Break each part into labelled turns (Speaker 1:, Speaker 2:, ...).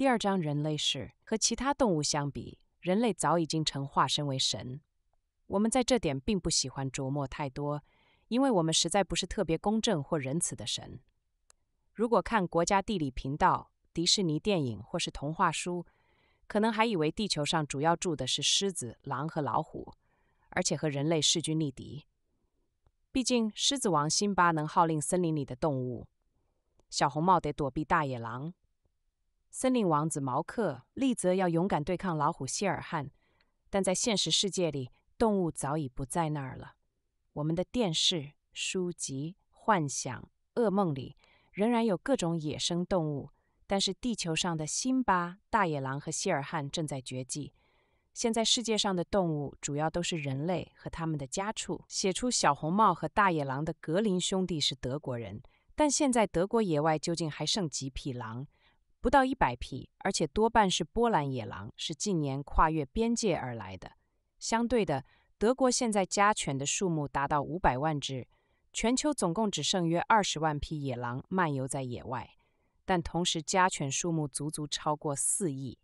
Speaker 1: 第二章，人类是和其他动物相比，人类早已经成化身为神。我们在这点并不喜欢琢磨太多，因为我们实在不是特别公正或仁慈的神。如果看国家地理频道、迪士尼电影或是童话书，可能还以为地球上主要住的是狮子、狼和老虎，而且和人类势均力敌。毕竟，狮子王辛巴能号令森林里的动物，小红帽得躲避大野狼。森林王子毛克利则要勇敢对抗老虎谢尔汉，但在现实世界里，动物早已不在那儿了。我们的电视、书籍、幻想、噩梦里仍然有各种野生动物，但是地球上的辛巴、大野狼和谢尔汉正在绝迹。现在世界上的动物主要都是人类和他们的家畜。写出《小红帽》和《大野狼》的格林兄弟是德国人，但现在德国野外究竟还剩几匹狼？不到一百匹，而且多半是波兰野狼，是近年跨越边界而来的。相对的，德国现在家犬的数目达到五百万只，全球总共只剩约二十万匹野狼漫游在野外，但同时家犬数目足足超过四亿。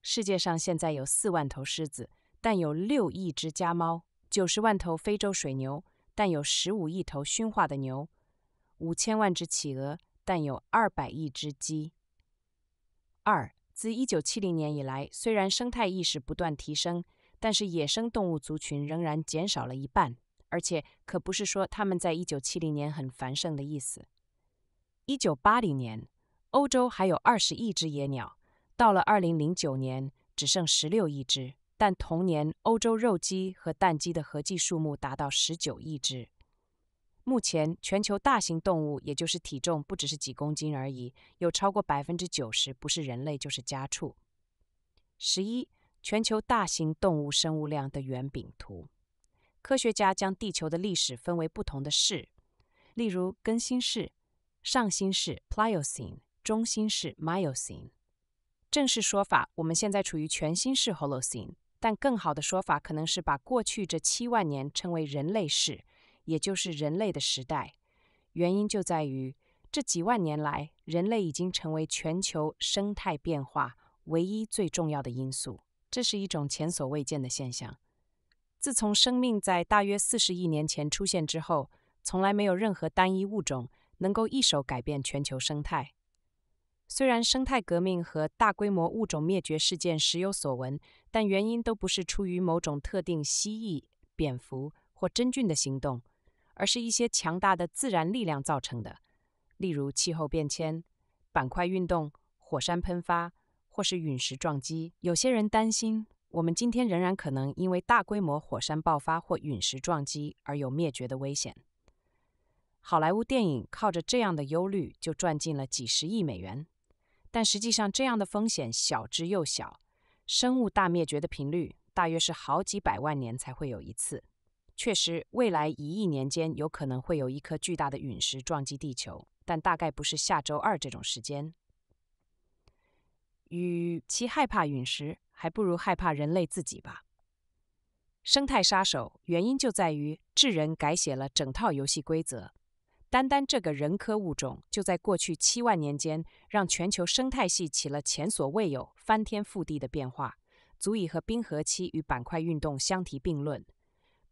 Speaker 1: 世界上现在有四万头狮子，但有六亿只家猫；九十万头非洲水牛，但有十五亿头驯化的牛；五千万只企鹅，但有二百亿只鸡。二，自1970年以来，虽然生态意识不断提升，但是野生动物族群仍然减少了一半。而且，可不是说他们在1970年很繁盛的意思。1980年，欧洲还有20亿只野鸟，到了2009年，只剩16亿只。但同年，欧洲肉鸡和蛋鸡的合计数目达到19亿只。目前，全球大型动物，也就是体重不只是几公斤而已，有超过百分之九十不是人类就是家畜。十一，全球大型动物生物量的圆饼图。科学家将地球的历史分为不同的世，例如更新世、上新世 （Pliocene）、中新世 （Miocene）。正式说法，我们现在处于全新世 （Holocene），但更好的说法可能是把过去这七万年称为人类世。也就是人类的时代，原因就在于这几万年来，人类已经成为全球生态变化唯一最重要的因素。这是一种前所未见的现象。自从生命在大约四十亿年前出现之后，从来没有任何单一物种能够一手改变全球生态。虽然生态革命和大规模物种灭绝事件时有所闻，但原因都不是出于某种特定蜥蜴、蝙蝠或真菌的行动。而是一些强大的自然力量造成的，例如气候变迁、板块运动、火山喷发，或是陨石撞击。有些人担心，我们今天仍然可能因为大规模火山爆发或陨石撞击而有灭绝的危险。好莱坞电影靠着这样的忧虑就赚进了几十亿美元，但实际上这样的风险小之又小。生物大灭绝的频率大约是好几百万年才会有一次。确实，未来一亿年间有可能会有一颗巨大的陨石撞击地球，但大概不是下周二这种时间。与其害怕陨石，还不如害怕人类自己吧。生态杀手原因就在于智人改写了整套游戏规则。单单这个人科物种，就在过去七万年间，让全球生态系起了前所未有、翻天覆地的变化，足以和冰河期与板块运动相提并论。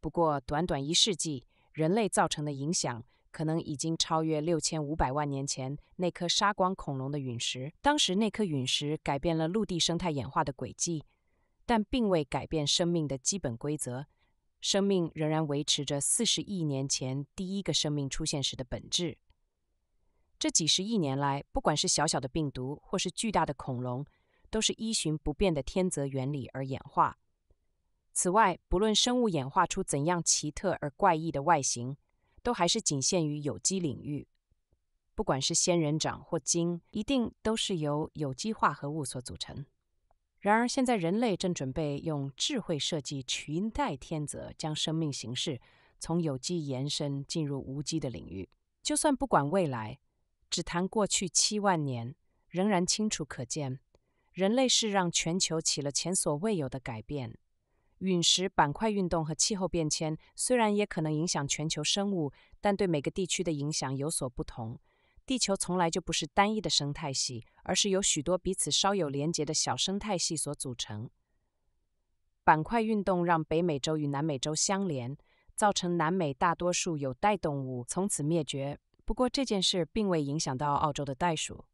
Speaker 1: 不过，短短一世纪，人类造成的影响可能已经超越六千五百万年前那颗杀光恐龙的陨石。当时那颗陨石改变了陆地生态演化的轨迹，但并未改变生命的基本规则。生命仍然维持着四十亿年前第一个生命出现时的本质。这几十亿年来，不管是小小的病毒，或是巨大的恐龙，都是依循不变的天择原理而演化。此外，不论生物演化出怎样奇特而怪异的外形，都还是仅限于有机领域。不管是仙人掌或鲸，一定都是由有机化合物所组成。然而，现在人类正准备用智慧设计裙带天择，将生命形式从有机延伸进入无机的领域。就算不管未来，只谈过去七万年，仍然清楚可见，人类是让全球起了前所未有的改变。陨石、板块运动和气候变迁虽然也可能影响全球生物，但对每个地区的影响有所不同。地球从来就不是单一的生态系，而是由许多彼此稍有连结的小生态系所组成。板块运动让北美洲与南美洲相连，造成南美大多数有袋动物从此灭绝。不过这件事并未影响到澳洲的袋鼠。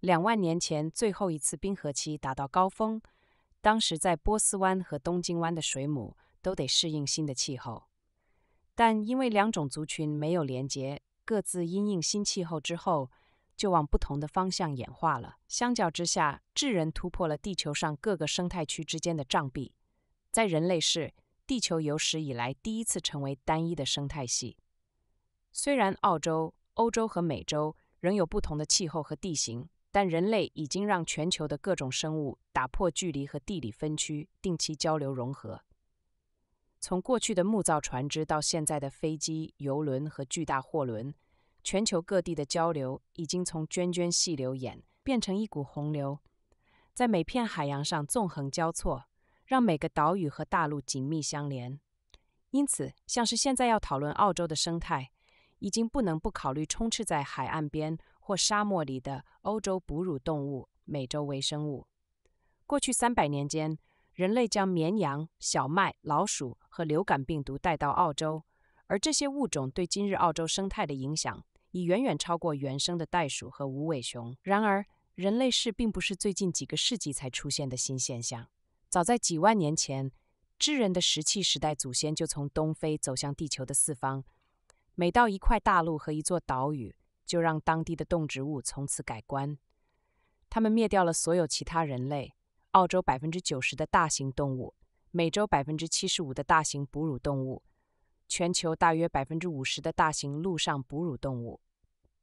Speaker 1: 两万年前，最后一次冰河期达到高峰。当时在波斯湾和东京湾的水母都得适应新的气候，但因为两种族群没有连接，各自因应新气候之后，就往不同的方向演化了。相较之下，智人突破了地球上各个生态区之间的障壁，在人类世，地球有史以来第一次成为单一的生态系。虽然澳洲、欧洲和美洲仍有不同的气候和地形。但人类已经让全球的各种生物打破距离和地理分区，定期交流融合。从过去的木造船只到现在的飞机、游轮和巨大货轮，全球各地的交流已经从涓涓细流演变成一股洪流，在每片海洋上纵横交错，让每个岛屿和大陆紧密相连。因此，像是现在要讨论澳洲的生态，已经不能不考虑充斥在海岸边。或沙漠里的欧洲哺乳动物、美洲微生物。过去三百年间，人类将绵羊、小麦、老鼠和流感病毒带到澳洲，而这些物种对今日澳洲生态的影响，已远远超过原生的袋鼠和无尾熊。然而，人类世并不是最近几个世纪才出现的新现象。早在几万年前，智人的石器时代祖先就从东非走向地球的四方，每到一块大陆和一座岛屿。就让当地的动植物从此改观。他们灭掉了所有其他人类，澳洲百分之九十的大型动物，美洲百分之七十五的大型哺乳动物，全球大约百分之五十的大型陆上哺乳动物。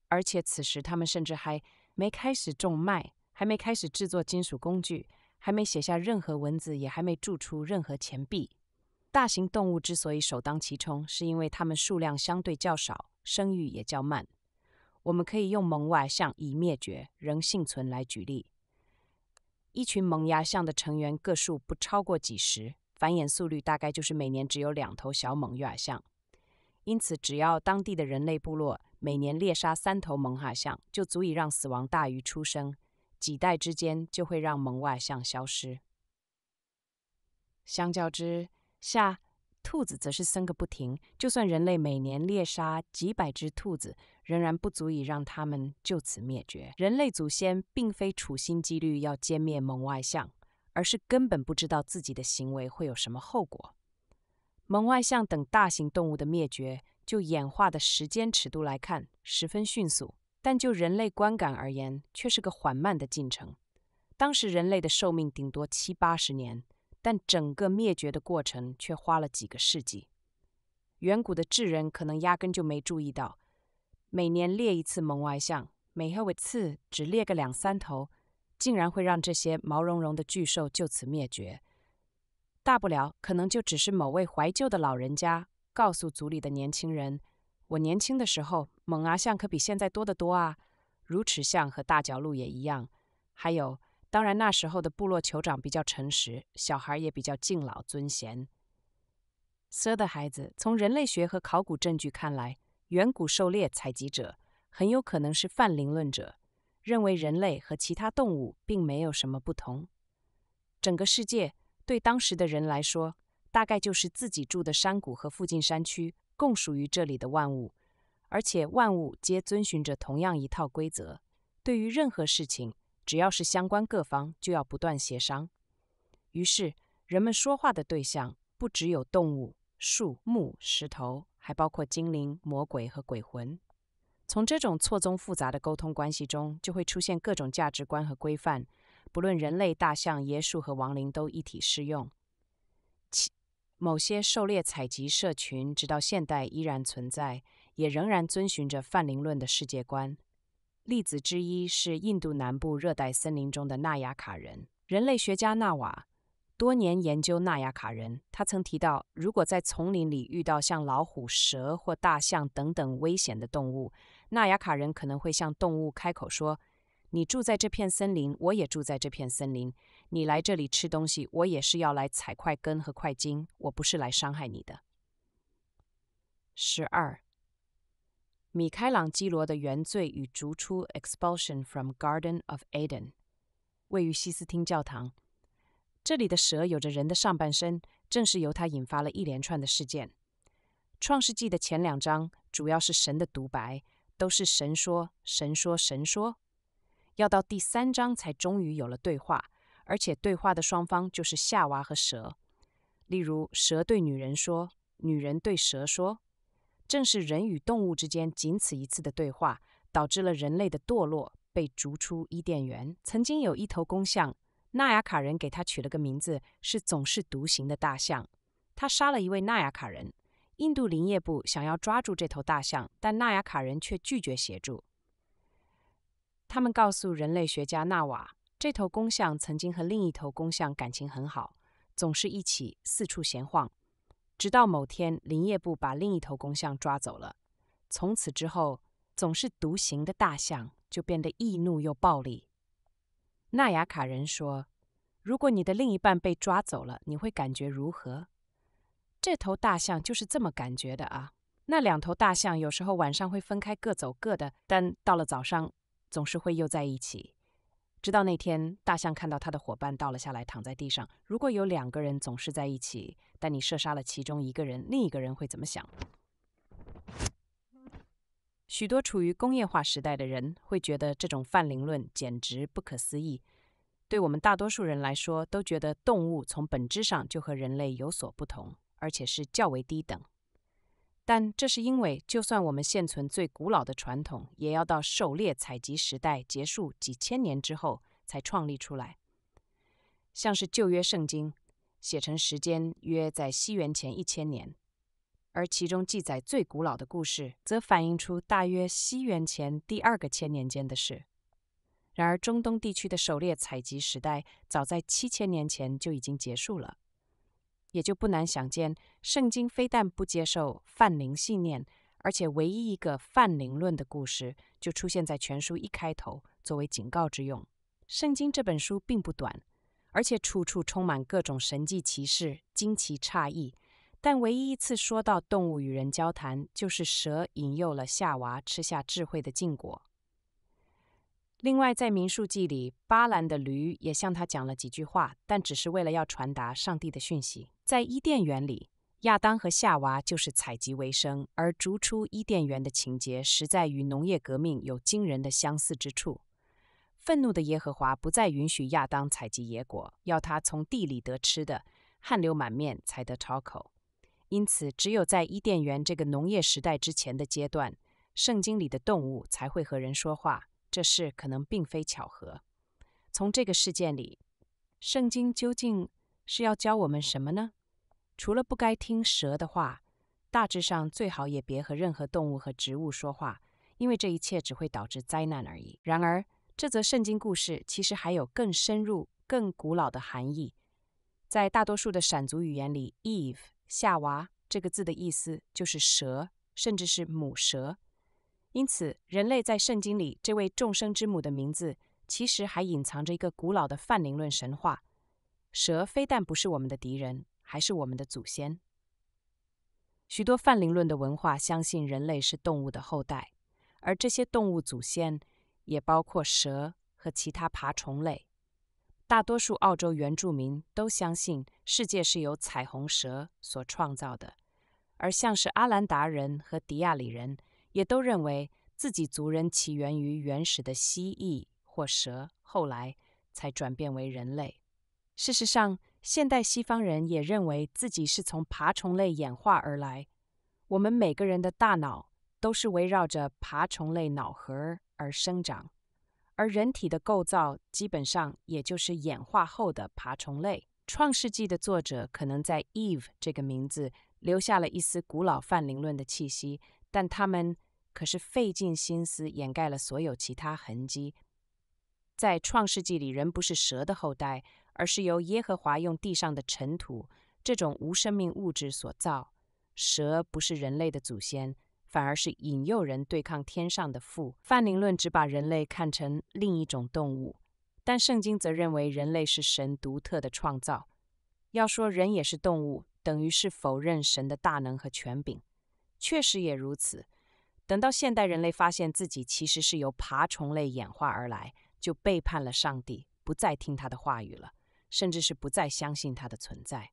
Speaker 1: 而且此时他们甚至还没开始种麦，还没开始制作金属工具，还没写下任何文字，也还没铸出任何钱币。大型动物之所以首当其冲，是因为它们数量相对较少，生育也较慢。我们可以用萌犸象已灭绝、仍幸存来举例。一群萌芽象的成员个数不超过几十，繁衍速率大概就是每年只有两头小猛犸象。因此，只要当地的人类部落每年猎杀三头萌哈象，就足以让死亡大于出生，几代之间就会让萌娃象消失。相较之下，兔子则是生个不停，就算人类每年猎杀几百只兔子，仍然不足以让它们就此灭绝。人类祖先并非处心积虑要歼灭猛外象，而是根本不知道自己的行为会有什么后果。猛外象等大型动物的灭绝，就演化的时间尺度来看，十分迅速；但就人类观感而言，却是个缓慢的进程。当时人类的寿命顶多七八十年。但整个灭绝的过程却花了几个世纪。远古的智人可能压根就没注意到，每年猎一次猛犸象，每一次只猎个两三头，竟然会让这些毛茸茸的巨兽就此灭绝。大不了可能就只是某位怀旧的老人家告诉族里的年轻人：“我年轻的时候，猛犸象可比现在多得多啊，如齿象和大角鹿也一样，还有……”当然，那时候的部落酋长比较诚实，小孩也比较敬老尊贤。色的孩子，从人类学和考古证据看来，远古狩猎采集者很有可能是泛灵论者，认为人类和其他动物并没有什么不同。整个世界对当时的人来说，大概就是自己住的山谷和附近山区共属于这里的万物，而且万物皆遵循着同样一套规则。对于任何事情。只要是相关各方，就要不断协商。于是，人们说话的对象不只有动物、树木、石头，还包括精灵、魔鬼和鬼魂。从这种错综复杂的沟通关系中，就会出现各种价值观和规范，不论人类、大象、椰树和亡灵都一体适用。其某些狩猎采集社群直到现代依然存在，也仍然遵循着泛灵论的世界观。例子之一是印度南部热带森林中的纳雅卡人。人类学家纳瓦多年研究纳雅卡人，他曾提到，如果在丛林里遇到像老虎、蛇或大象等等危险的动物，纳雅卡人可能会向动物开口说：“你住在这片森林，我也住在这片森林。你来这里吃东西，我也是要来采块根和块茎。我不是来伤害你的。”十二。米开朗基罗的《原罪与逐出》（Expulsion from Garden of Eden） 位于西斯汀教堂。这里的蛇有着人的上半身，正是由它引发了一连串的事件。创世纪的前两章主要是神的独白，都是神说、神说、神说。要到第三章才终于有了对话，而且对话的双方就是夏娃和蛇。例如，蛇对女人说，女人对蛇说。正是人与动物之间仅此一次的对话，导致了人类的堕落，被逐出伊甸园。曾经有一头公象，纳雅卡人给他取了个名字，是总是独行的大象。他杀了一位纳雅卡人。印度林业部想要抓住这头大象，但纳雅卡人却拒绝协助。他们告诉人类学家纳瓦，这头公象曾经和另一头公象感情很好，总是一起四处闲晃。直到某天，林业部把另一头公象抓走了。从此之后，总是独行的大象就变得易怒又暴力。纳雅卡人说：“如果你的另一半被抓走了，你会感觉如何？”这头大象就是这么感觉的啊。那两头大象有时候晚上会分开各走各的，但到了早上总是会又在一起。直到那天，大象看到它的伙伴倒了下来，躺在地上。如果有两个人总是在一起，但你射杀了其中一个人，另一个人会怎么想？许多处于工业化时代的人会觉得这种泛灵论简直不可思议。对我们大多数人来说，都觉得动物从本质上就和人类有所不同，而且是较为低等。但这是因为，就算我们现存最古老的传统，也要到狩猎采集时代结束几千年之后才创立出来。像是旧约圣经，写成时间约在西元前一千年，而其中记载最古老的故事，则反映出大约西元前第二个千年间的事。然而，中东地区的狩猎采集时代，早在七千年前就已经结束了。也就不难想见，圣经非但不接受泛灵信念，而且唯一一个泛灵论的故事就出现在全书一开头，作为警告之用。圣经这本书并不短，而且处处充满各种神迹奇事、惊奇诧异。但唯一一次说到动物与人交谈，就是蛇引诱了夏娃吃下智慧的禁果。另外，在《民数记》里，巴兰的驴也向他讲了几句话，但只是为了要传达上帝的讯息。在伊甸园里，亚当和夏娃就是采集为生，而逐出伊甸园的情节，实在与农业革命有惊人的相似之处。愤怒的耶和华不再允许亚当采集野果，要他从地里得吃的，汗流满面才得口。因此，只有在伊甸园这个农业时代之前的阶段，圣经里的动物才会和人说话。这事可能并非巧合。从这个事件里，圣经究竟？是要教我们什么呢？除了不该听蛇的话，大致上最好也别和任何动物和植物说话，因为这一切只会导致灾难而已。然而，这则圣经故事其实还有更深入、更古老的含义。在大多数的闪族语言里，“Eve” 夏娃这个字的意思就是蛇，甚至是母蛇。因此，人类在圣经里这位众生之母的名字，其实还隐藏着一个古老的泛灵论神话。蛇非但不是我们的敌人，还是我们的祖先。许多泛灵论的文化相信人类是动物的后代，而这些动物祖先也包括蛇和其他爬虫类。大多数澳洲原住民都相信世界是由彩虹蛇所创造的，而像是阿兰达人和迪亚里人也都认为自己族人起源于原始的蜥蜴或蛇，后来才转变为人类。事实上，现代西方人也认为自己是从爬虫类演化而来。我们每个人的大脑都是围绕着爬虫类脑核而生长，而人体的构造基本上也就是演化后的爬虫类。《创世纪》的作者可能在 “Eve” 这个名字留下了一丝古老泛灵论的气息，但他们可是费尽心思掩盖了所有其他痕迹。在《创世纪》里，人不是蛇的后代。而是由耶和华用地上的尘土这种无生命物质所造。蛇不是人类的祖先，反而是引诱人对抗天上的父。泛灵论只把人类看成另一种动物，但圣经则认为人类是神独特的创造。要说人也是动物，等于是否认神的大能和权柄。确实也如此。等到现代人类发现自己其实是由爬虫类演化而来，就背叛了上帝，不再听他的话语了。甚至是不再相信它的存在。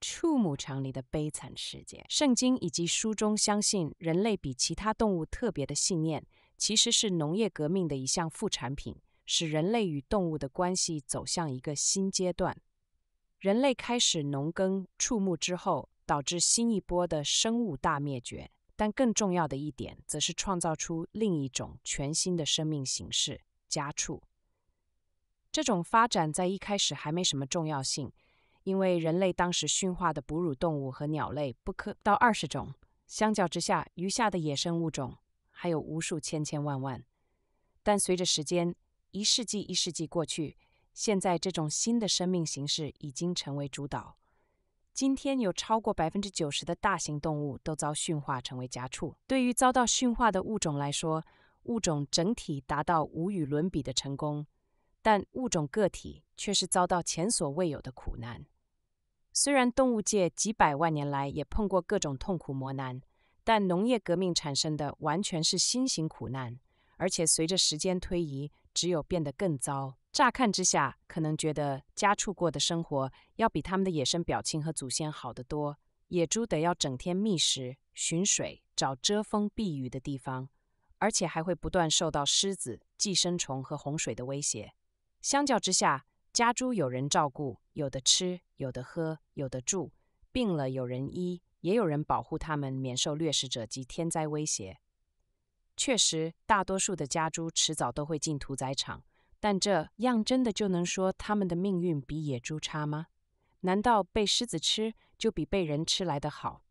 Speaker 1: 触目场里的悲惨世界，圣经以及书中相信人类比其他动物特别的信念，其实是农业革命的一项副产品，使人类与动物的关系走向一个新阶段。人类开始农耕畜牧之后，导致新一波的生物大灭绝，但更重要的一点，则是创造出另一种全新的生命形式——家畜。这种发展在一开始还没什么重要性，因为人类当时驯化的哺乳动物和鸟类不可到二十种，相较之下，余下的野生物种还有无数千千万万。但随着时间，一世纪一世纪过去，现在这种新的生命形式已经成为主导。今天，有超过百分之九十的大型动物都遭驯化成为家畜。对于遭到驯化的物种来说，物种整体达到无与伦比的成功。但物种个体却是遭到前所未有的苦难。虽然动物界几百万年来也碰过各种痛苦磨难，但农业革命产生的完全是新型苦难，而且随着时间推移，只有变得更糟。乍看之下，可能觉得家畜过的生活要比它们的野生表亲和祖先好得多。野猪得要整天觅食、寻水、找遮风避雨的地方，而且还会不断受到狮子、寄生虫和洪水的威胁。相较之下，家猪有人照顾，有的吃，有的喝，有的住，病了有人医，也有人保护他们免受掠食者及天灾威胁。确实，大多数的家猪迟早都会进屠宰场，但这样真的就能说他们的命运比野猪差吗？难道被狮子吃就比被人吃来的好？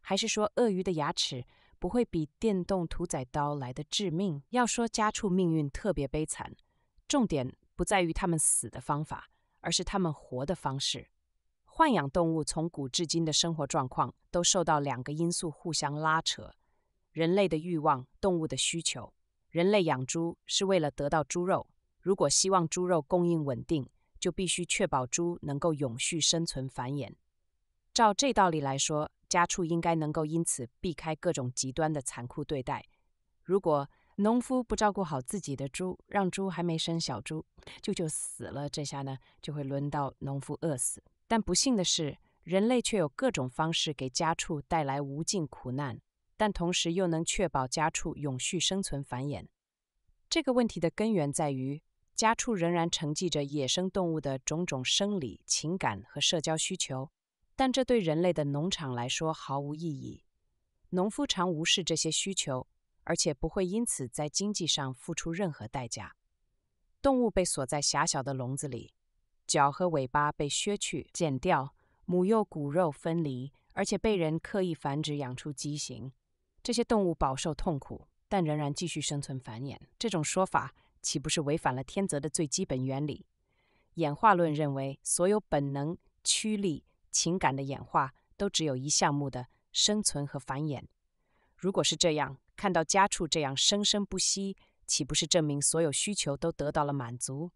Speaker 1: 还是说鳄鱼的牙齿不会比电动屠宰刀来得致命？要说家畜命运特别悲惨，重点。不在于他们死的方法，而是他们活的方式。豢养动物从古至今的生活状况，都受到两个因素互相拉扯：人类的欲望，动物的需求。人类养猪是为了得到猪肉，如果希望猪肉供应稳定，就必须确保猪能够永续生存繁衍。照这道理来说，家畜应该能够因此避开各种极端的残酷对待。如果农夫不照顾好自己的猪，让猪还没生小猪，就就死了。这下呢，就会轮到农夫饿死。但不幸的是，人类却有各种方式给家畜带来无尽苦难，但同时又能确保家畜永续生存繁衍。这个问题的根源在于，家畜仍然承继着野生动物的种种生理、情感和社交需求，但这对人类的农场来说毫无意义。农夫常无视这些需求。而且不会因此在经济上付出任何代价。动物被锁在狭小的笼子里，脚和尾巴被削去、剪掉，母幼骨肉分离，而且被人刻意繁殖养出畸形。这些动物饱受痛苦，但仍然继续生存繁衍。这种说法岂不是违反了天择的最基本原理？演化论认为，所有本能、趋利、情感的演化都只有一项目的生存和繁衍。如果是这样，看到家畜这样生生不息，岂不是证明所有需求都得到了满足？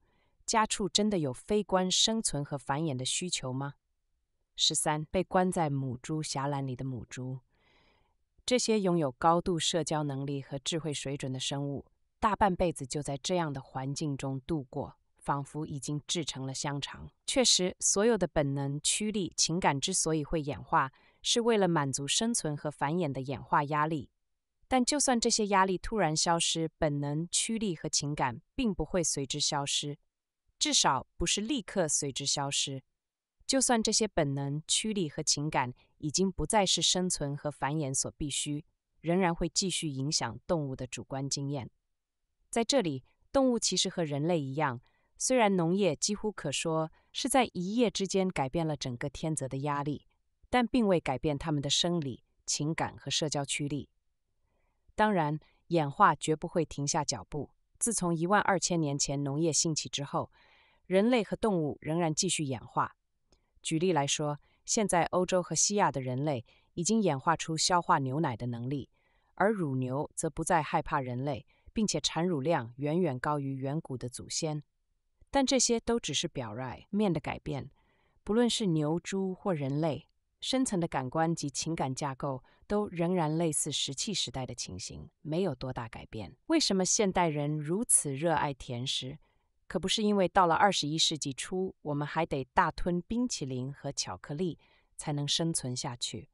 Speaker 1: 家畜真的有非关生存和繁衍的需求吗？十三，被关在母猪狭栏里的母猪，这些拥有高度社交能力和智慧水准的生物，大半辈子就在这样的环境中度过，仿佛已经制成了香肠。确实，所有的本能、驱力、情感之所以会演化，是为了满足生存和繁衍的演化压力。但就算这些压力突然消失，本能驱力和情感并不会随之消失，至少不是立刻随之消失。就算这些本能驱力和情感已经不再是生存和繁衍所必须，仍然会继续影响动物的主观经验。在这里，动物其实和人类一样，虽然农业几乎可说是在一夜之间改变了整个天泽的压力，但并未改变他们的生理、情感和社交驱力。当然，演化绝不会停下脚步。自从一万二千年前农业兴起之后，人类和动物仍然继续演化。举例来说，现在欧洲和西亚的人类已经演化出消化牛奶的能力，而乳牛则不再害怕人类，并且产乳量远远高于远古的祖先。但这些都只是表面的改变，不论是牛、猪或人类。深层的感官及情感架构都仍然类似石器时代的情形，没有多大改变。为什么现代人如此热爱甜食？可不是因为到了二十一世纪初，我们还得大吞冰淇淋和巧克力才能生存下去，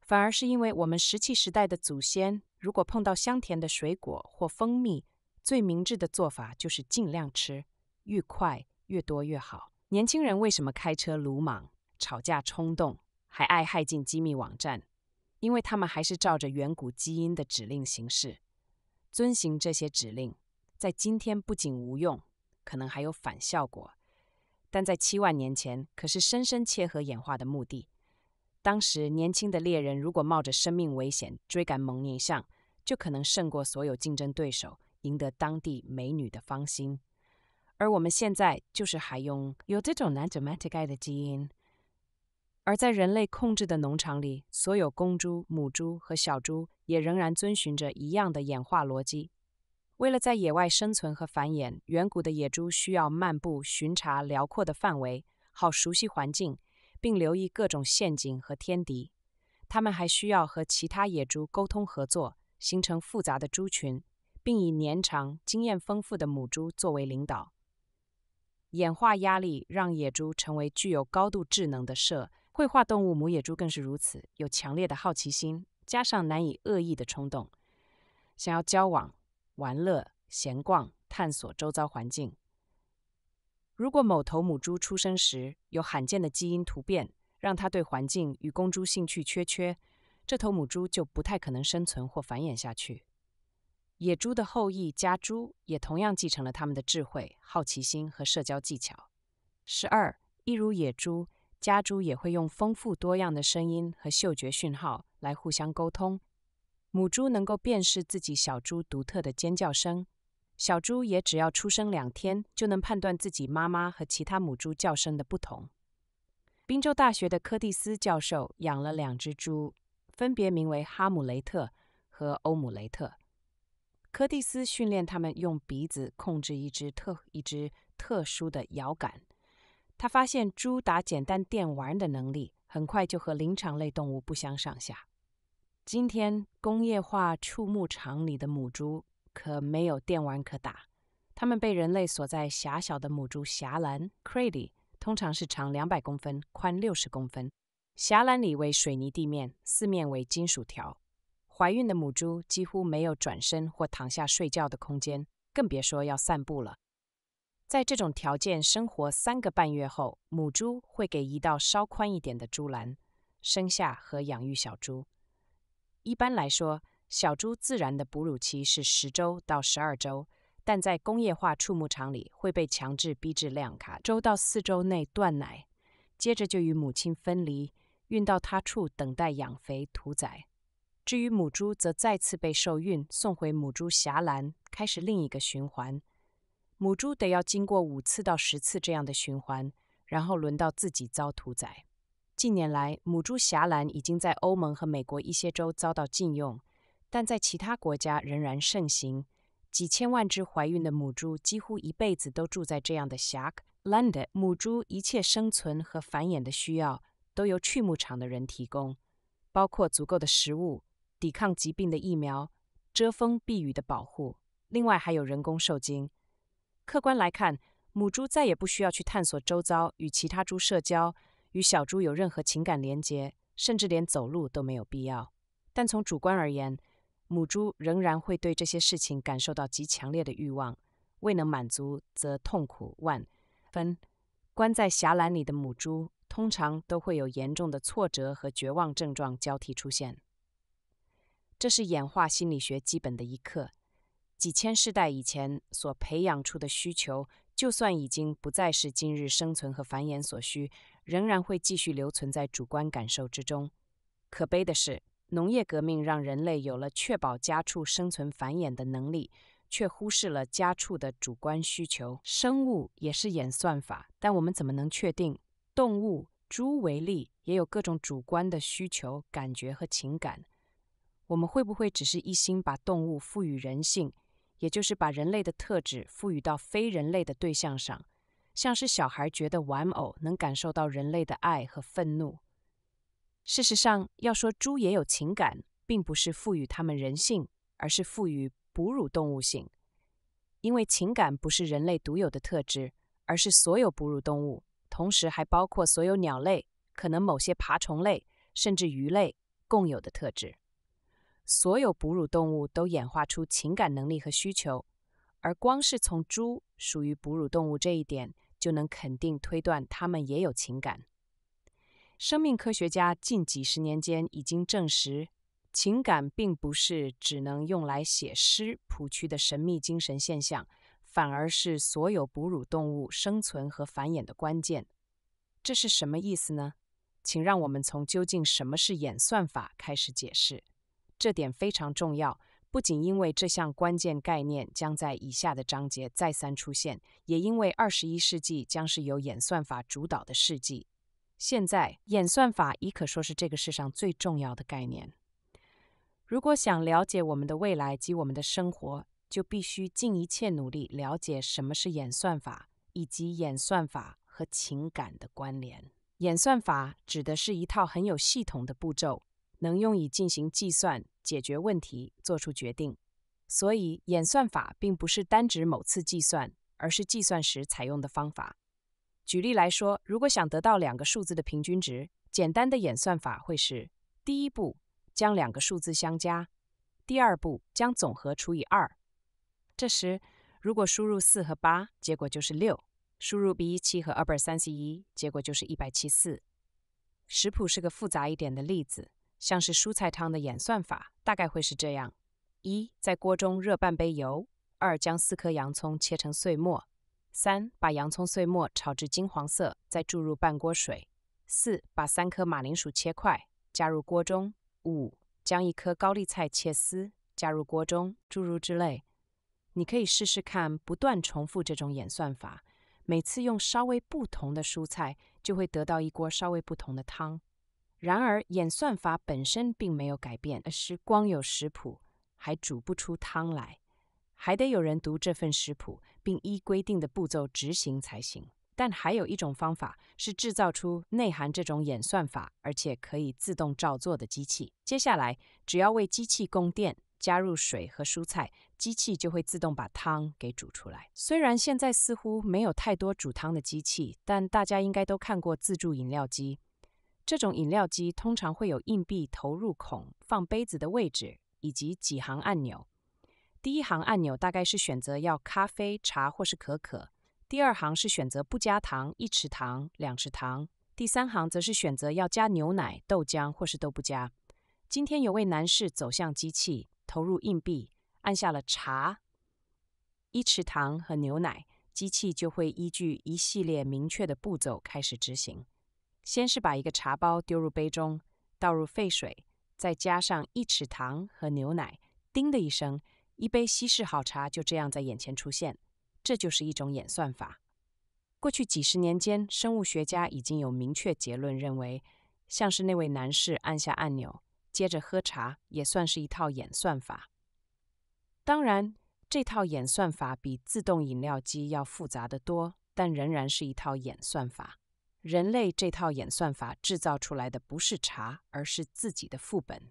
Speaker 1: 反而是因为我们石器时代的祖先，如果碰到香甜的水果或蜂蜜，最明智的做法就是尽量吃，越快越多越好。年轻人为什么开车鲁莽、吵架冲动？还爱害进机密网站，因为他们还是照着远古基因的指令行事，遵循这些指令，在今天不仅无用，可能还有反效果。但在七万年前，可是深深切合演化的目的。当时年轻的猎人如果冒着生命危险追赶蒙尼象，就可能胜过所有竞争对手，赢得当地美女的芳心。而我们现在就是还用有这种男同性恋的基因。而在人类控制的农场里，所有公猪、母猪和小猪也仍然遵循着一样的演化逻辑。为了在野外生存和繁衍，远古的野猪需要漫步巡查辽阔的范围，好熟悉环境，并留意各种陷阱和天敌。它们还需要和其他野猪沟通合作，形成复杂的猪群，并以年长、经验丰富的母猪作为领导。演化压力让野猪成为具有高度智能的社。绘画动物母野猪更是如此，有强烈的好奇心，加上难以恶意的冲动，想要交往、玩乐、闲逛、探索周遭环境。如果某头母猪出生时有罕见的基因突变，让它对环境与公猪兴趣缺缺，这头母猪就不太可能生存或繁衍下去。野猪的后裔家猪也同样继承了他们的智慧、好奇心和社交技巧。十二，一如野猪。家猪也会用丰富多样的声音和嗅觉讯号来互相沟通。母猪能够辨识自己小猪独特的尖叫声，小猪也只要出生两天就能判断自己妈妈和其他母猪叫声的不同。宾州大学的柯蒂斯教授养了两只猪，分别名为哈姆雷特和欧姆雷特。柯蒂斯训练他们用鼻子控制一只特一只特殊的摇杆。他发现猪打简单电玩的能力很快就和灵长类动物不相上下。今天工业化畜牧场里的母猪可没有电玩可打，它们被人类锁在狭小的母猪狭栏 （crate） 通常是长两百公分、宽六十公分。狭栏里为水泥地面，四面为金属条。怀孕的母猪几乎没有转身或躺下睡觉的空间，更别说要散步了。在这种条件生活三个半月后，母猪会给一道稍宽一点的猪栏，生下和养育小猪。一般来说，小猪自然的哺乳期是十周到十二周，但在工业化畜牧场里会被强制逼至量卡周到四周内断奶，接着就与母亲分离，运到他处等待养肥屠宰。至于母猪，则再次被受孕，送回母猪峡栏，开始另一个循环。母猪得要经过五次到十次这样的循环，然后轮到自己遭屠宰。近年来，母猪狭栏已经在欧盟和美国一些州遭到禁用，但在其他国家仍然盛行。几千万只怀孕的母猪几乎一辈子都住在这样的狭栏的母猪，一切生存和繁衍的需要都由畜牧场的人提供，包括足够的食物、抵抗疾病的疫苗、遮风避雨的保护，另外还有人工受精。客观来看，母猪再也不需要去探索周遭，与其他猪社交，与小猪有任何情感连接，甚至连走路都没有必要。但从主观而言，母猪仍然会对这些事情感受到极强烈的欲望，未能满足则痛苦万分。关在狭栏里的母猪通常都会有严重的挫折和绝望症状交替出现，这是演化心理学基本的一课。几千世代以前所培养出的需求，就算已经不再是今日生存和繁衍所需，仍然会继续留存在主观感受之中。可悲的是，农业革命让人类有了确保家畜生存繁衍的能力，却忽视了家畜的主观需求。生物也是演算法，但我们怎么能确定动物？猪为例，也有各种主观的需求、感觉和情感。我们会不会只是一心把动物赋予人性？也就是把人类的特质赋予到非人类的对象上，像是小孩觉得玩偶能感受到人类的爱和愤怒。事实上，要说猪也有情感，并不是赋予它们人性，而是赋予哺乳动物性，因为情感不是人类独有的特质，而是所有哺乳动物，同时还包括所有鸟类，可能某些爬虫类，甚至鱼类共有的特质。所有哺乳动物都演化出情感能力和需求，而光是从猪属于哺乳动物这一点，就能肯定推断它们也有情感。生命科学家近几十年间已经证实，情感并不是只能用来写诗谱曲的神秘精神现象，反而是所有哺乳动物生存和繁衍的关键。这是什么意思呢？请让我们从究竟什么是演算法开始解释。这点非常重要，不仅因为这项关键概念将在以下的章节再三出现，也因为二十一世纪将是由演算法主导的世纪。现在，演算法已可说是这个世上最重要的概念。如果想了解我们的未来及我们的生活，就必须尽一切努力了解什么是演算法，以及演算法和情感的关联。演算法指的是一套很有系统的步骤。能用以进行计算、解决问题、做出决定，所以演算法并不是单指某次计算，而是计算时采用的方法。举例来说，如果想得到两个数字的平均值，简单的演算法会是：第一步，将两个数字相加；第二步，将总和除以二。这时，如果输入四和八，结果就是六；输入一七和二百三十一，结果就是一百七四。食谱是个复杂一点的例子。像是蔬菜汤的演算法，大概会是这样：一，在锅中热半杯油；二，将四颗洋葱切成碎末；三，把洋葱碎末炒至金黄色，再注入半锅水；四，把三颗马铃薯切块加入锅中；五，将一颗高丽菜切丝加入锅中，注入之类。你可以试试看，不断重复这种演算法，每次用稍微不同的蔬菜，就会得到一锅稍微不同的汤。然而，演算法本身并没有改变，而是光有食谱还煮不出汤来，还得有人读这份食谱并依规定的步骤执行才行。但还有一种方法是制造出内含这种演算法，而且可以自动照做的机器。接下来，只要为机器供电，加入水和蔬菜，机器就会自动把汤给煮出来。虽然现在似乎没有太多煮汤的机器，但大家应该都看过自助饮料机。这种饮料机通常会有硬币投入孔、放杯子的位置以及几行按钮。第一行按钮大概是选择要咖啡、茶或是可可；第二行是选择不加糖、一匙糖、两匙糖；第三行则是选择要加牛奶、豆浆或是都不加。今天有位男士走向机器，投入硬币，按下了茶、一匙糖和牛奶，机器就会依据一系列明确的步骤开始执行。先是把一个茶包丢入杯中，倒入沸水，再加上一匙糖和牛奶，叮的一声，一杯稀释好茶就这样在眼前出现。这就是一种演算法。过去几十年间，生物学家已经有明确结论，认为像是那位男士按下按钮，接着喝茶，也算是一套演算法。当然，这套演算法比自动饮料机要复杂得多，但仍然是一套演算法。人类这套演算法制造出来的不是茶，而是自己的副本。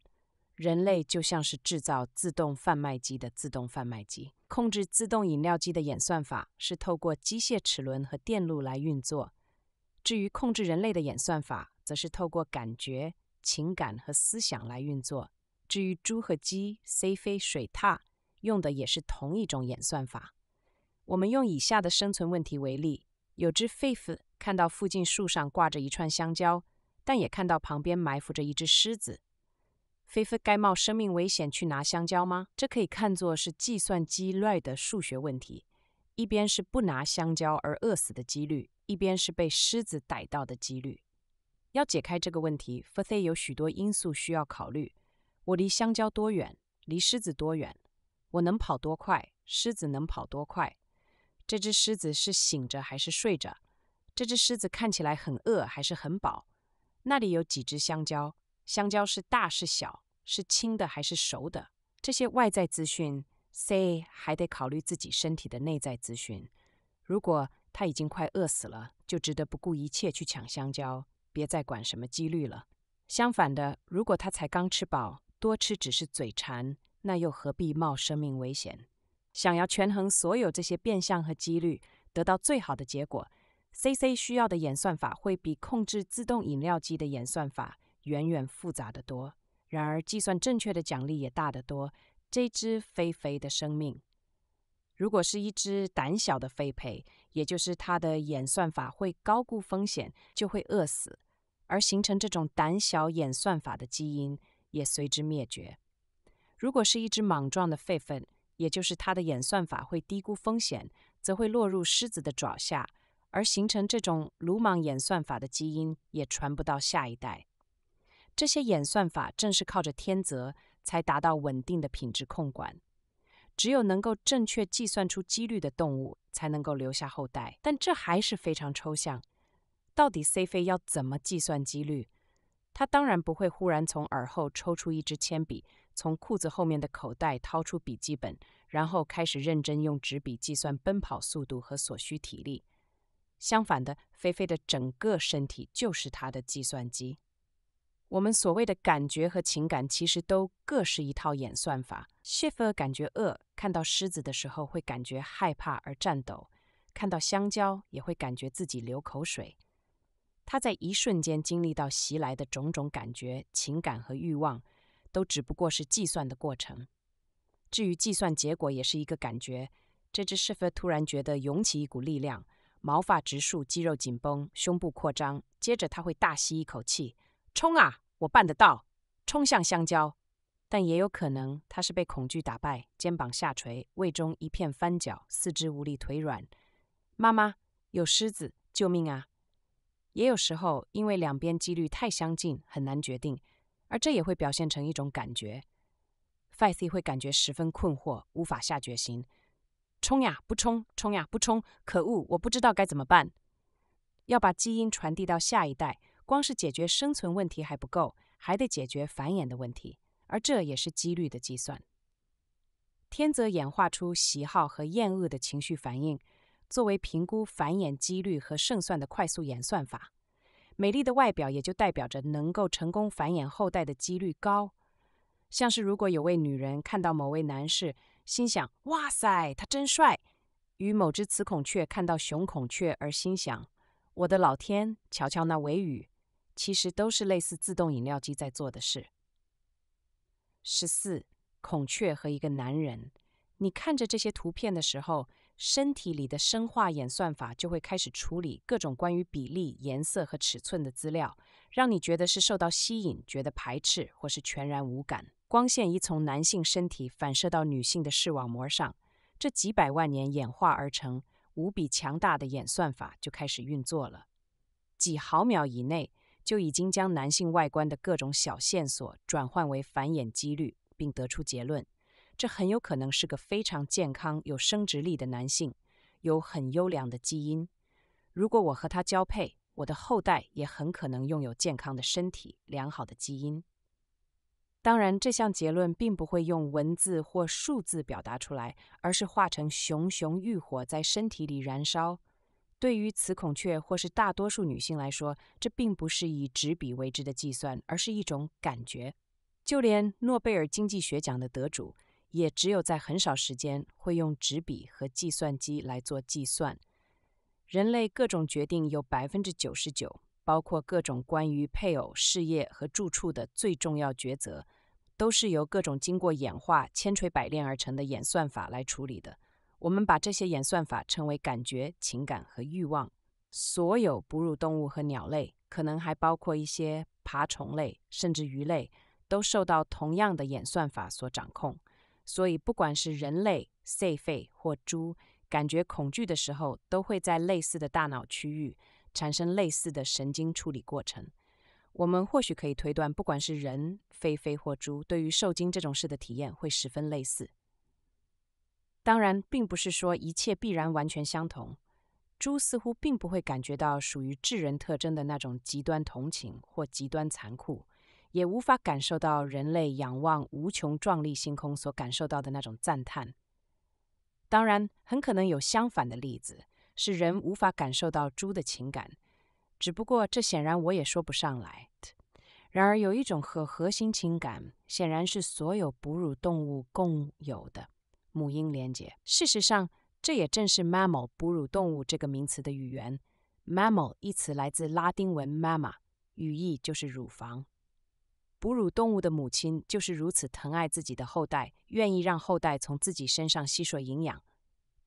Speaker 1: 人类就像是制造自动贩卖机的自动贩卖机，控制自动饮料机的演算法是透过机械齿轮和电路来运作；至于控制人类的演算法，则是透过感觉、情感和思想来运作。至于猪和鸡、飞飞水獭用的也是同一种演算法。我们用以下的生存问题为例：有只 faith 看到附近树上挂着一串香蕉，但也看到旁边埋伏着一只狮子。菲菲该冒生命危险去拿香蕉吗？这可以看作是计算机类的数学问题：一边是不拿香蕉而饿死的几率，一边是被狮子逮到的几率。要解开这个问题 f 菲有许多因素需要考虑：我离香蕉多远？离狮子多远？我能跑多快？狮子能跑多快？这只狮子是醒着还是睡着？这只狮子看起来很饿，还是很饱？那里有几只香蕉？香蕉是大是小，是青的还是熟的？这些外在资讯，C 还得考虑自己身体的内在资讯。如果他已经快饿死了，就值得不顾一切去抢香蕉，别再管什么几率了。相反的，如果他才刚吃饱，多吃只是嘴馋，那又何必冒生命危险？想要权衡所有这些变相和几率，得到最好的结果。C C 需要的演算法会比控制自动饮料机的演算法远远复杂的多。然而，计算正确的奖励也大得多。这只肥肥的生命，如果是一只胆小的飞飞，也就是它的演算法会高估风险，就会饿死，而形成这种胆小演算法的基因也随之灭绝。如果是一只莽撞的狒狒，也就是它的演算法会低估风险，则会落入狮子的爪下。而形成这种鲁莽演算法的基因也传不到下一代。这些演算法正是靠着天择才达到稳定的品质控管。只有能够正确计算出几率的动物，才能够留下后代。但这还是非常抽象。到底 C 菲要怎么计算几率？他当然不会忽然从耳后抽出一支铅笔，从裤子后面的口袋掏出笔记本，然后开始认真用纸笔计算奔跑速度和所需体力。相反的，菲菲的整个身体就是他的计算机。我们所谓的感觉和情感，其实都各是一套演算法。s h i 感觉饿，看到狮子的时候会感觉害怕而颤抖；看到香蕉也会感觉自己流口水。他在一瞬间经历到袭来的种种感觉、情感和欲望，都只不过是计算的过程。至于计算结果，也是一个感觉。这只 s h i 突然觉得涌起一股力量。毛发直竖，肌肉紧绷，胸部扩张，接着他会大吸一口气，冲啊！我办得到，冲向香蕉。但也有可能他是被恐惧打败，肩膀下垂，胃中一片翻搅，四肢无力，腿软。妈妈，有狮子，救命啊！也有时候因为两边几率太相近，很难决定，而这也会表现成一种感觉，Faye c 会感觉十分困惑，无法下决心。冲呀！不冲！冲呀！不冲！可恶！我不知道该怎么办。要把基因传递到下一代，光是解决生存问题还不够，还得解决繁衍的问题，而这也是几率的计算。天择演化出喜好和厌恶的情绪反应，作为评估繁衍几率和胜算的快速演算法。美丽的外表也就代表着能够成功繁衍后代的几率高。像是如果有位女人看到某位男士，心想：哇塞，他真帅！与某只雌孔雀看到雄孔雀而心想：我的老天，瞧瞧那尾羽！其实都是类似自动饮料机在做的事。十四，孔雀和一个男人，你看着这些图片的时候，身体里的生化演算法就会开始处理各种关于比例、颜色和尺寸的资料，让你觉得是受到吸引、觉得排斥，或是全然无感。光线一从男性身体反射到女性的视网膜上，这几百万年演化而成无比强大的演算法就开始运作了。几毫秒以内，就已经将男性外观的各种小线索转换为繁衍几率，并得出结论：这很有可能是个非常健康、有生殖力的男性，有很优良的基因。如果我和他交配，我的后代也很可能拥有健康的身体、良好的基因。当然，这项结论并不会用文字或数字表达出来，而是化成熊熊欲火在身体里燃烧。对于雌孔雀或是大多数女性来说，这并不是以纸笔为之的计算，而是一种感觉。就连诺贝尔经济学奖的得主，也只有在很少时间会用纸笔和计算机来做计算。人类各种决定有百分之九十九，包括各种关于配偶、事业和住处的最重要抉择。都是由各种经过演化、千锤百炼而成的演算法来处理的。我们把这些演算法称为感觉、情感和欲望。所有哺乳动物和鸟类，可能还包括一些爬虫类，甚至鱼类，都受到同样的演算法所掌控。所以，不管是人类、狒狒或猪，感觉恐惧的时候，都会在类似的大脑区域产生类似的神经处理过程。我们或许可以推断，不管是人、非非或猪，对于受精这种事的体验会十分类似。当然，并不是说一切必然完全相同。猪似乎并不会感觉到属于智人特征的那种极端同情或极端残酷，也无法感受到人类仰望无穷壮丽星空所感受到的那种赞叹。当然，很可能有相反的例子，是人无法感受到猪的情感。只不过，这显然我也说不上来。然而，有一种核核心情感，显然是所有哺乳动物共有的——母婴联结。事实上，这也正是 “mammal” 哺乳动物这个名词的语源。“mammal” 一词来自拉丁文 m a m a 语义就是乳房。哺乳动物的母亲就是如此疼爱自己的后代，愿意让后代从自己身上吸收营养。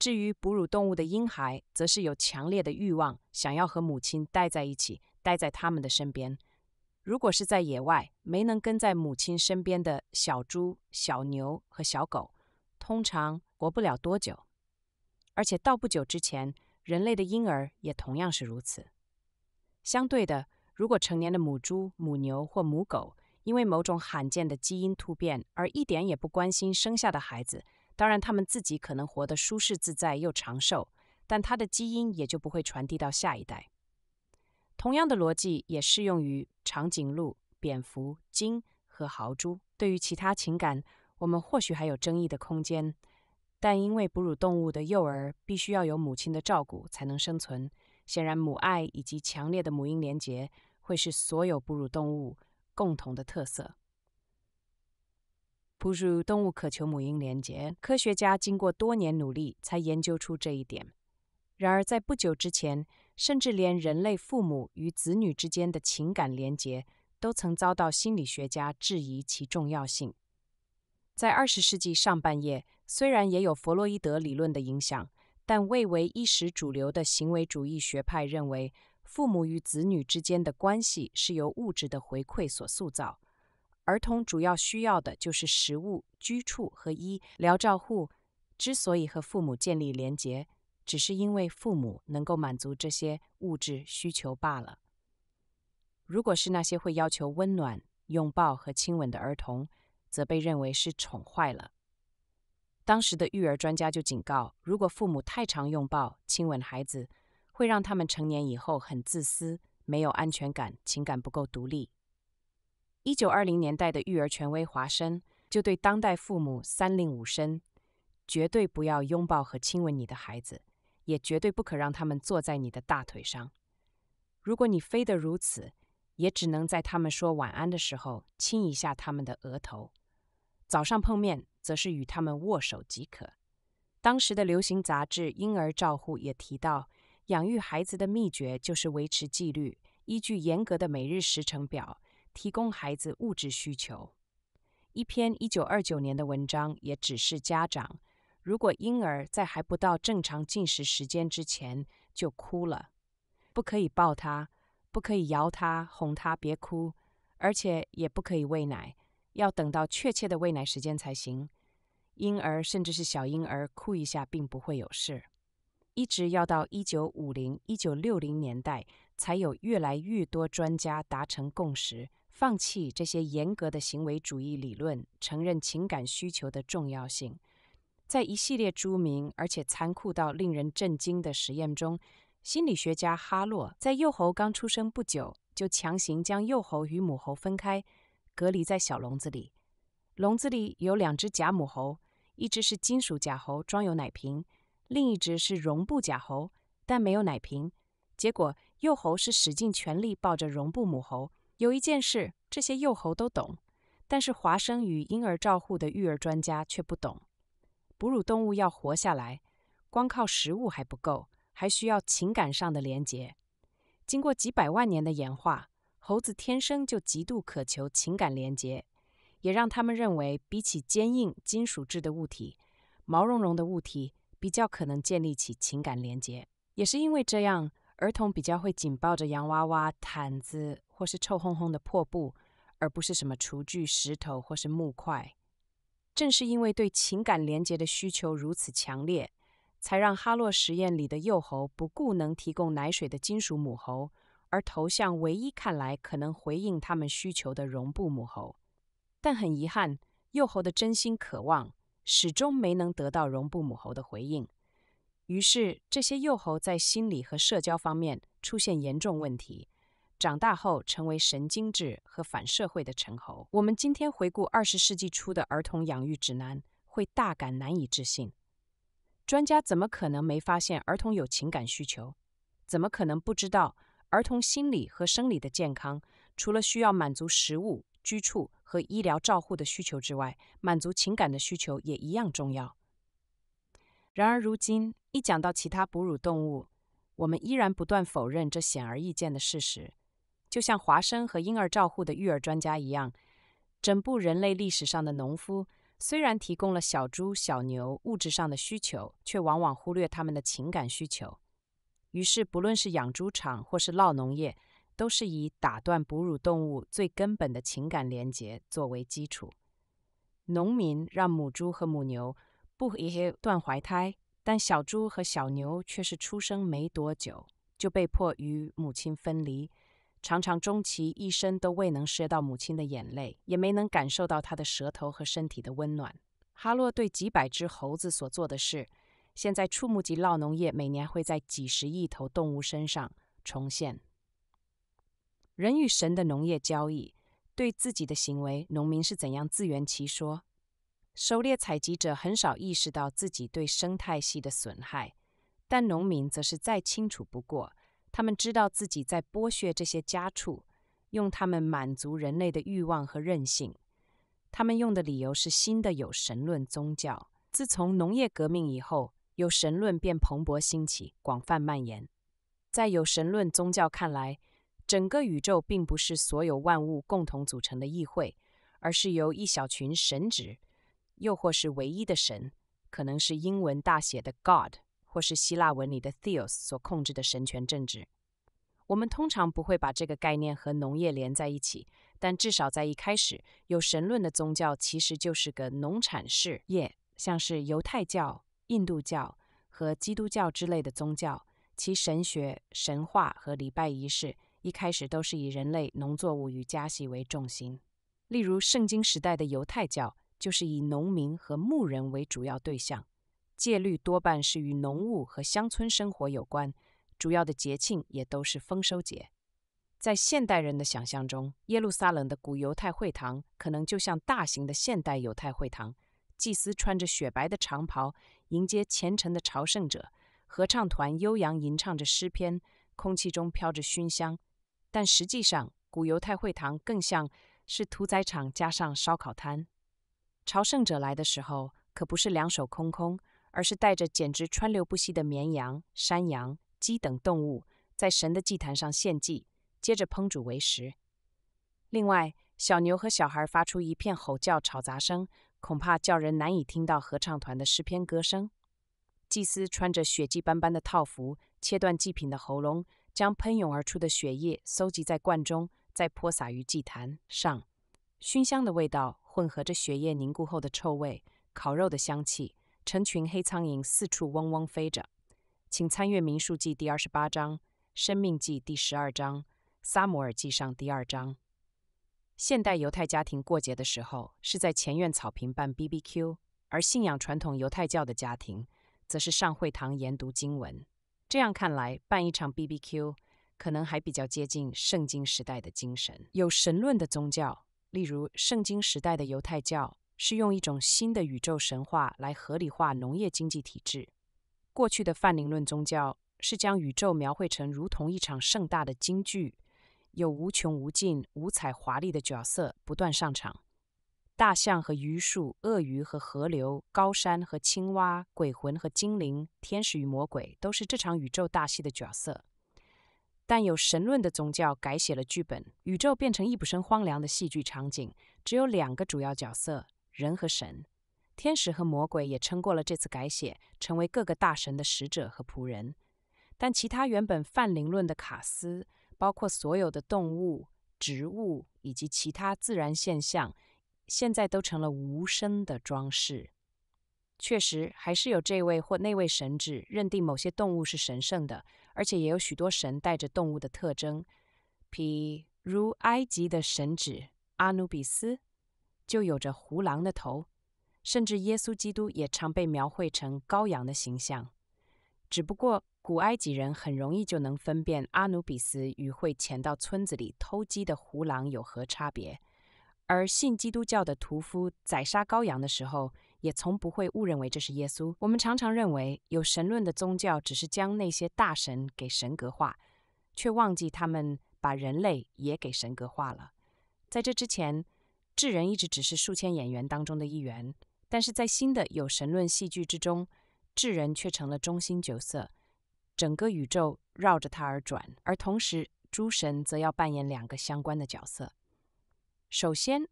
Speaker 1: 至于哺乳动物的婴孩，则是有强烈的欲望，想要和母亲待在一起，待在他们的身边。如果是在野外没能跟在母亲身边的小猪、小牛和小狗，通常活不了多久。而且到不久之前，人类的婴儿也同样是如此。相对的，如果成年的母猪、母牛或母狗因为某种罕见的基因突变而一点也不关心生下的孩子，当然，他们自己可能活得舒适自在又长寿，但他的基因也就不会传递到下一代。同样的逻辑也适用于长颈鹿、蝙蝠、鲸和豪猪。对于其他情感，我们或许还有争议的空间，但因为哺乳动物的幼儿必须要有母亲的照顾才能生存，显然母爱以及强烈的母婴联结会是所有哺乳动物共同的特色。哺乳动物渴求母婴连结，科学家经过多年努力才研究出这一点。然而，在不久之前，甚至连人类父母与子女之间的情感连结都曾遭到心理学家质疑其重要性。在二十世纪上半叶，虽然也有弗洛伊德理论的影响，但未为一时主流的行为主义学派认为，父母与子女之间的关系是由物质的回馈所塑造。儿童主要需要的就是食物、居处和医疗照护。之所以和父母建立连结，只是因为父母能够满足这些物质需求罢了。如果是那些会要求温暖、拥抱和亲吻的儿童，则被认为是宠坏了。当时的育儿专家就警告，如果父母太常拥抱、亲吻孩子，会让他们成年以后很自私、没有安全感、情感不够独立。一九二零年代的育儿权威华生就对当代父母三令五申：绝对不要拥抱和亲吻你的孩子，也绝对不可让他们坐在你的大腿上。如果你非得如此，也只能在他们说晚安的时候亲一下他们的额头。早上碰面，则是与他们握手即可。当时的流行杂志《婴儿照护》也提到，养育孩子的秘诀就是维持纪律，依据严格的每日时程表。提供孩子物质需求。一篇1929年的文章也指示家长：如果婴儿在还不到正常进食时间之前就哭了，不可以抱他，不可以摇他、哄他别哭，而且也不可以喂奶，要等到确切的喂奶时间才行。婴儿甚至是小婴儿哭一下，并不会有事。一直要到1950-1960年代，才有越来越多专家达成共识。放弃这些严格的行为主义理论，承认情感需求的重要性。在一系列著名而且残酷到令人震惊的实验中，心理学家哈洛在幼猴刚出生不久就强行将幼猴与母猴分开，隔离在小笼子里。笼子里有两只假母猴，一只是金属假猴，装有奶瓶；另一只是绒布假猴，但没有奶瓶。结果，幼猴是使尽全力抱着绒布母猴。有一件事，这些幼猴都懂，但是华生与婴儿照护的育儿专家却不懂：哺乳动物要活下来，光靠食物还不够，还需要情感上的连结。经过几百万年的演化，猴子天生就极度渴求情感连结，也让他们认为，比起坚硬金属质的物体，毛茸茸的物体比较可能建立起情感连结。也是因为这样，儿童比较会紧抱着洋娃娃、毯子。或是臭烘烘的破布，而不是什么厨具、石头或是木块。正是因为对情感连结的需求如此强烈，才让哈洛实验里的幼猴不顾能提供奶水的金属母猴，而投向唯一看来可能回应他们需求的绒布母猴。但很遗憾，幼猴的真心渴望始终没能得到绒布母猴的回应，于是这些幼猴在心理和社交方面出现严重问题。长大后成为神经质和反社会的成猴。我们今天回顾二十世纪初的儿童养育指南，会大感难以置信。专家怎么可能没发现儿童有情感需求？怎么可能不知道儿童心理和生理的健康，除了需要满足食物、居处和医疗照护的需求之外，满足情感的需求也一样重要？然而，如今一讲到其他哺乳动物，我们依然不断否认这显而易见的事实。就像华生和婴儿照护的育儿专家一样，整部人类历史上的农夫虽然提供了小猪、小牛物质上的需求，却往往忽略他们的情感需求。于是，不论是养猪场或是闹农业，都是以打断哺乳动物最根本的情感联结作为基础。农民让母猪和母牛不断怀胎，但小猪和小牛却是出生没多久就被迫与母亲分离。常常终其一生都未能摄到母亲的眼泪，也没能感受到她的舌头和身体的温暖。哈洛对几百只猴子所做的事，现在畜牧及酪农业每年会在几十亿头动物身上重现。人与神的农业交易，对自己的行为，农民是怎样自圆其说？狩猎采集者很少意识到自己对生态系的损害，但农民则是再清楚不过。他们知道自己在剥削这些家畜，用它们满足人类的欲望和任性。他们用的理由是新的有神论宗教。自从农业革命以后，有神论便蓬勃兴起，广泛蔓延。在有神论宗教看来，整个宇宙并不是所有万物共同组成的议会，而是由一小群神职，又或是唯一的神，可能是英文大写的 God。或是希腊文里的 Theos 所控制的神权政治，我们通常不会把这个概念和农业连在一起。但至少在一开始，有神论的宗教其实就是个农产事业，像是犹太教、印度教和基督教之类的宗教，其神学、神话和礼拜仪式一开始都是以人类、农作物与家系为重心。例如，圣经时代的犹太教就是以农民和牧人为主要对象。戒律多半是与农务和乡村生活有关，主要的节庆也都是丰收节。在现代人的想象中，耶路撒冷的古犹太会堂可能就像大型的现代犹太会堂，祭司穿着雪白的长袍迎接虔诚的朝圣者，合唱团悠扬吟唱着诗篇，空气中飘着熏香。但实际上，古犹太会堂更像是屠宰场加上烧烤摊。朝圣者来的时候可不是两手空空。而是带着简直川流不息的绵羊、山羊、鸡等动物，在神的祭坛上献祭，接着烹煮为食。另外，小牛和小孩发出一片吼叫吵杂声，恐怕叫人难以听到合唱团的诗篇歌声。祭司穿着血迹斑斑的套服，切断祭品的喉咙，将喷涌而出的血液搜集在罐中，再泼洒于祭坛上。熏香的味道混合着血液凝固后的臭味，烤肉的香气。成群黑苍蝇四处嗡嗡飞着，请参阅《民数记》第二十八章，《生命记》第十二章，《撒摩尔记》上第二章。现代犹太家庭过节的时候，是在前院草坪办 BBQ，而信仰传统犹太教的家庭，则是上会堂研读经文。这样看来，办一场 BBQ 可能还比较接近圣经时代的精神。有神论的宗教，例如圣经时代的犹太教。是用一种新的宇宙神话来合理化农业经济体制。过去的泛灵论宗教是将宇宙描绘成如同一场盛大的京剧，有无穷无尽、五彩华丽的角色不断上场。大象和榆树、鳄鱼和河流、高山和青蛙、鬼魂和精灵、天使与魔鬼都是这场宇宙大戏的角色。但有神论的宗教改写了剧本，宇宙变成一不生荒凉的戏剧场景，只有两个主要角色。人和神、天使和魔鬼也撑过了这次改写，成为各个大神的使者和仆人。但其他原本泛灵论的卡斯，包括所有的动物、植物以及其他自然现象，现在都成了无声的装饰。确实，还是有这位或那位神祇认定某些动物是神圣的，而且也有许多神带着动物的特征，譬如埃及的神祇阿努比斯。就有着胡狼的头，甚至耶稣基督也常被描绘成羔羊的形象。只不过古埃及人很容易就能分辨阿努比斯与会潜到村子里偷鸡的胡狼有何差别，而信基督教的屠夫宰杀羔羊的时候，也从不会误认为这是耶稣。我们常常认为有神论的宗教只是将那些大神给神格化，却忘记他们把人类也给神格化了。在这之前。智人一直只是数千演员当中的一员，但是在新的有神论戏剧之中，智人却成了中心角色，整个宇宙绕着他而转，而同时诸神则要扮演两个相关的角色。首先，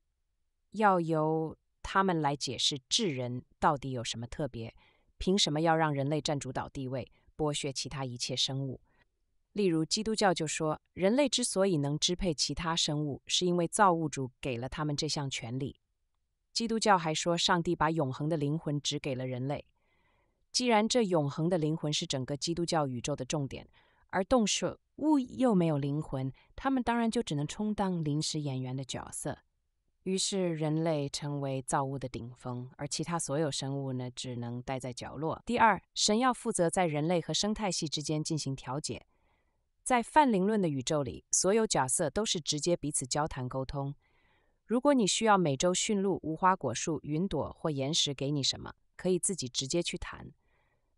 Speaker 1: 要由他们来解释智人到底有什么特别，凭什么要让人类占主导地位，剥削其他一切生物。例如，基督教就说，人类之所以能支配其他生物，是因为造物主给了他们这项权利。基督教还说，上帝把永恒的灵魂指给了人类。既然这永恒的灵魂是整个基督教宇宙的重点，而动植物又没有灵魂，他们当然就只能充当临时演员的角色。于是，人类成为造物的顶峰，而其他所有生物呢，只能待在角落。第二，神要负责在人类和生态系之间进行调解。在泛灵论的宇宙里，所有角色都是直接彼此交谈沟通。如果你需要每周驯鹿、无花果树、云朵或岩石给你什么，可以自己直接去谈。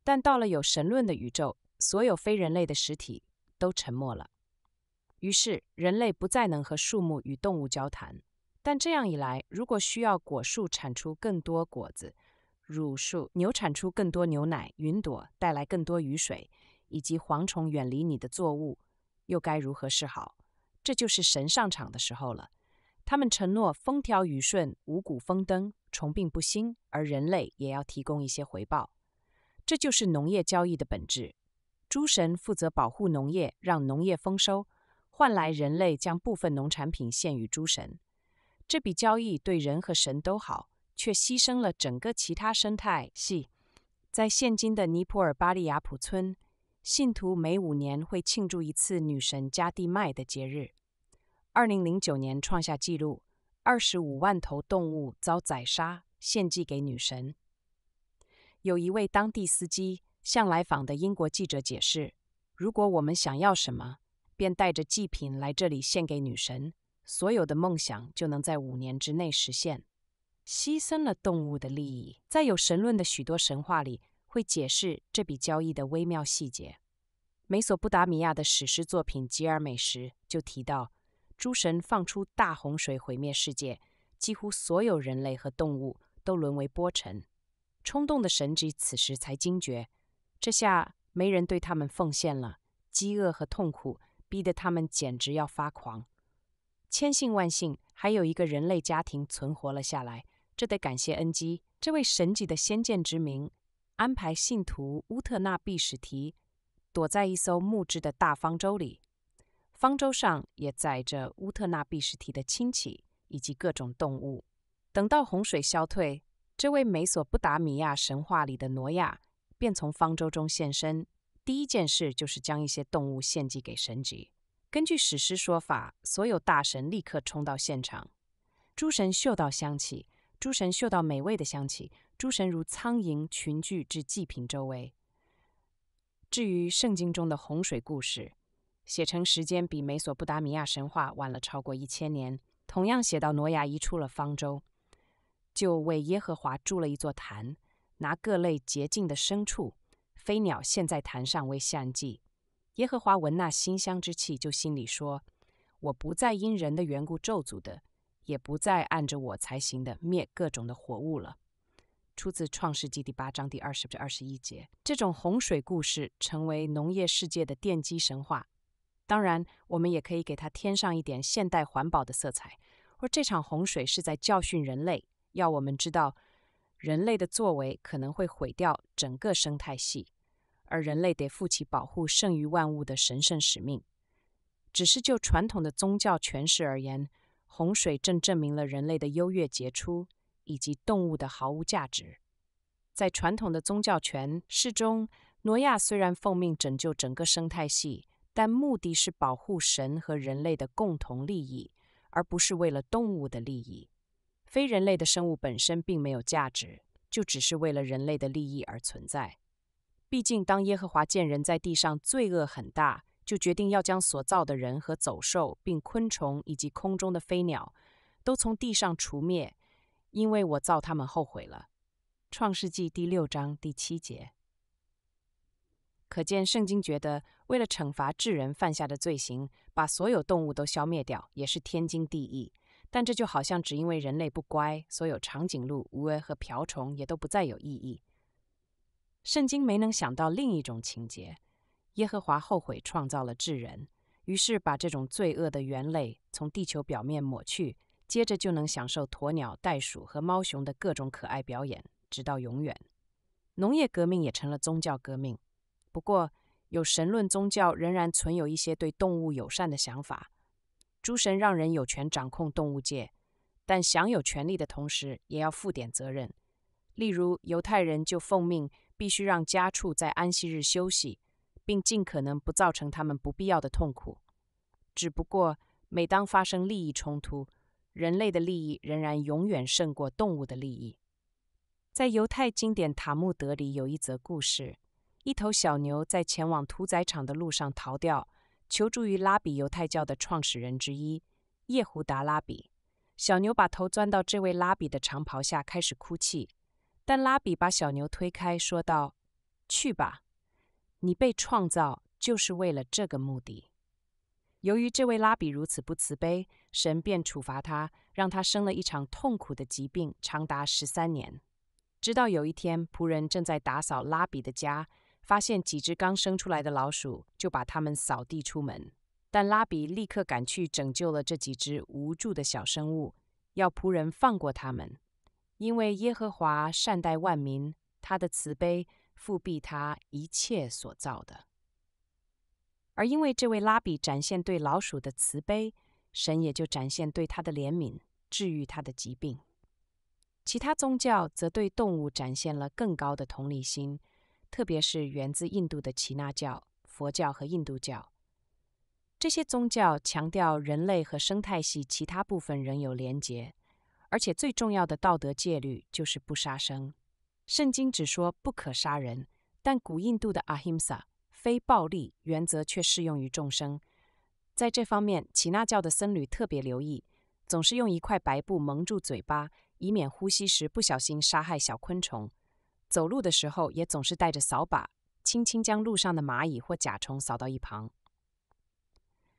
Speaker 1: 但到了有神论的宇宙，所有非人类的实体都沉默了，于是人类不再能和树木与动物交谈。但这样一来，如果需要果树产出更多果子，乳树牛产出更多牛奶，云朵带来更多雨水。以及蝗虫远离你的作物，又该如何是好？这就是神上场的时候了。他们承诺风调雨顺、五谷丰登、虫病不兴，而人类也要提供一些回报。这就是农业交易的本质。诸神负责保护农业，让农业丰收，换来人类将部分农产品献予诸神。这笔交易对人和神都好，却牺牲了整个其他生态系。在现今的尼泊尔巴利亚普村。信徒每五年会庆祝一次女神加地麦的节日。二零零九年创下纪录，二十五万头动物遭宰杀献祭给女神。有一位当地司机向来访的英国记者解释：“如果我们想要什么，便带着祭品来这里献给女神，所有的梦想就能在五年之内实现。”牺牲了动物的利益，在有神论的许多神话里。会解释这笔交易的微妙细节。美索不达米亚的史诗作品《吉尔美》什》就提到，诸神放出大洪水毁灭世界，几乎所有人类和动物都沦为波尘。冲动的神级此时才惊觉，这下没人对他们奉献了，饥饿和痛苦逼得他们简直要发狂。千幸万幸，还有一个人类家庭存活了下来，这得感谢恩基这位神级的先见之明。安排信徒乌特纳庇什提躲在一艘木质的大方舟里，方舟上也载着乌特纳庇什提的亲戚以及各种动物。等到洪水消退，这位美索不达米亚神话里的挪亚便从方舟中现身。第一件事就是将一些动物献祭给神级。根据史诗说法，所有大神立刻冲到现场，诸神嗅到香气，诸神嗅到美味的香气。诸神如苍蝇群聚至祭品周围。至于圣经中的洪水故事，写成时间比美索不达米亚神话晚了超过一千年。同样写到挪亚移出了方舟，就为耶和华筑了一座坛，拿各类洁净的牲畜、飞鸟献在坛上为献祭。耶和华闻那馨香之气，就心里说：“我不再因人的缘故咒诅的，也不再按着我才行的灭各种的活物了。”出自《创世纪》第八章第二十至二十一节，这种洪水故事成为农业世界的奠基神话。当然，我们也可以给它添上一点现代环保的色彩。说这场洪水是在教训人类，要我们知道人类的作为可能会毁掉整个生态系，而人类得负起保护剩余万物的神圣使命。只是就传统的宗教诠释而言，洪水正证明了人类的优越杰出。以及动物的毫无价值，在传统的宗教诠释中，挪亚虽然奉命拯救整个生态系，但目的是保护神和人类的共同利益，而不是为了动物的利益。非人类的生物本身并没有价值，就只是为了人类的利益而存在。毕竟，当耶和华见人在地上罪恶很大，就决定要将所造的人和走兽，并昆虫以及空中的飞鸟，都从地上除灭。因为我造他们后悔了，《创世纪第六章第七节，可见圣经觉得，为了惩罚智人犯下的罪行，把所有动物都消灭掉，也是天经地义。但这就好像只因为人类不乖，所有长颈鹿、乌龟和瓢虫也都不再有意义。圣经没能想到另一种情节：耶和华后悔创造了智人，于是把这种罪恶的原类从地球表面抹去。接着就能享受鸵鸟、袋鼠和猫熊的各种可爱表演，直到永远。农业革命也成了宗教革命。不过，有神论宗教仍然存有一些对动物友善的想法。诸神让人有权掌控动物界，但享有权利的同时，也要负点责任。例如，犹太人就奉命必须让家畜在安息日休息，并尽可能不造成他们不必要的痛苦。只不过，每当发生利益冲突，人类的利益仍然永远胜过动物的利益。在犹太经典《塔木德》里有一则故事：一头小牛在前往屠宰场的路上逃掉，求助于拉比犹太教的创始人之一叶胡达拉比。小牛把头钻到这位拉比的长袍下，开始哭泣。但拉比把小牛推开，说道：“去吧，你被创造就是为了这个目的。”由于这位拉比如此不慈悲。神便处罚他，让他生了一场痛苦的疾病，长达十三年。直到有一天，仆人正在打扫拉比的家，发现几只刚生出来的老鼠，就把它们扫地出门。但拉比立刻赶去拯救了这几只无助的小生物，要仆人放过他们，因为耶和华善待万民，他的慈悲复庇他一切所造的。而因为这位拉比展现对老鼠的慈悲。神也就展现对他的怜悯，治愈他的疾病。其他宗教则对动物展现了更高的同理心，特别是源自印度的耆那教、佛教和印度教。这些宗教强调人类和生态系其他部分仍有连结，而且最重要的道德戒律就是不杀生。圣经只说不可杀人，但古印度的阿 m s a 非暴力）原则却适用于众生。在这方面，耆那教的僧侣特别留意，总是用一块白布蒙住嘴巴，以免呼吸时不小心杀害小昆虫。走路的时候也总是带着扫把，轻轻将路上的蚂蚁或甲虫扫到一旁。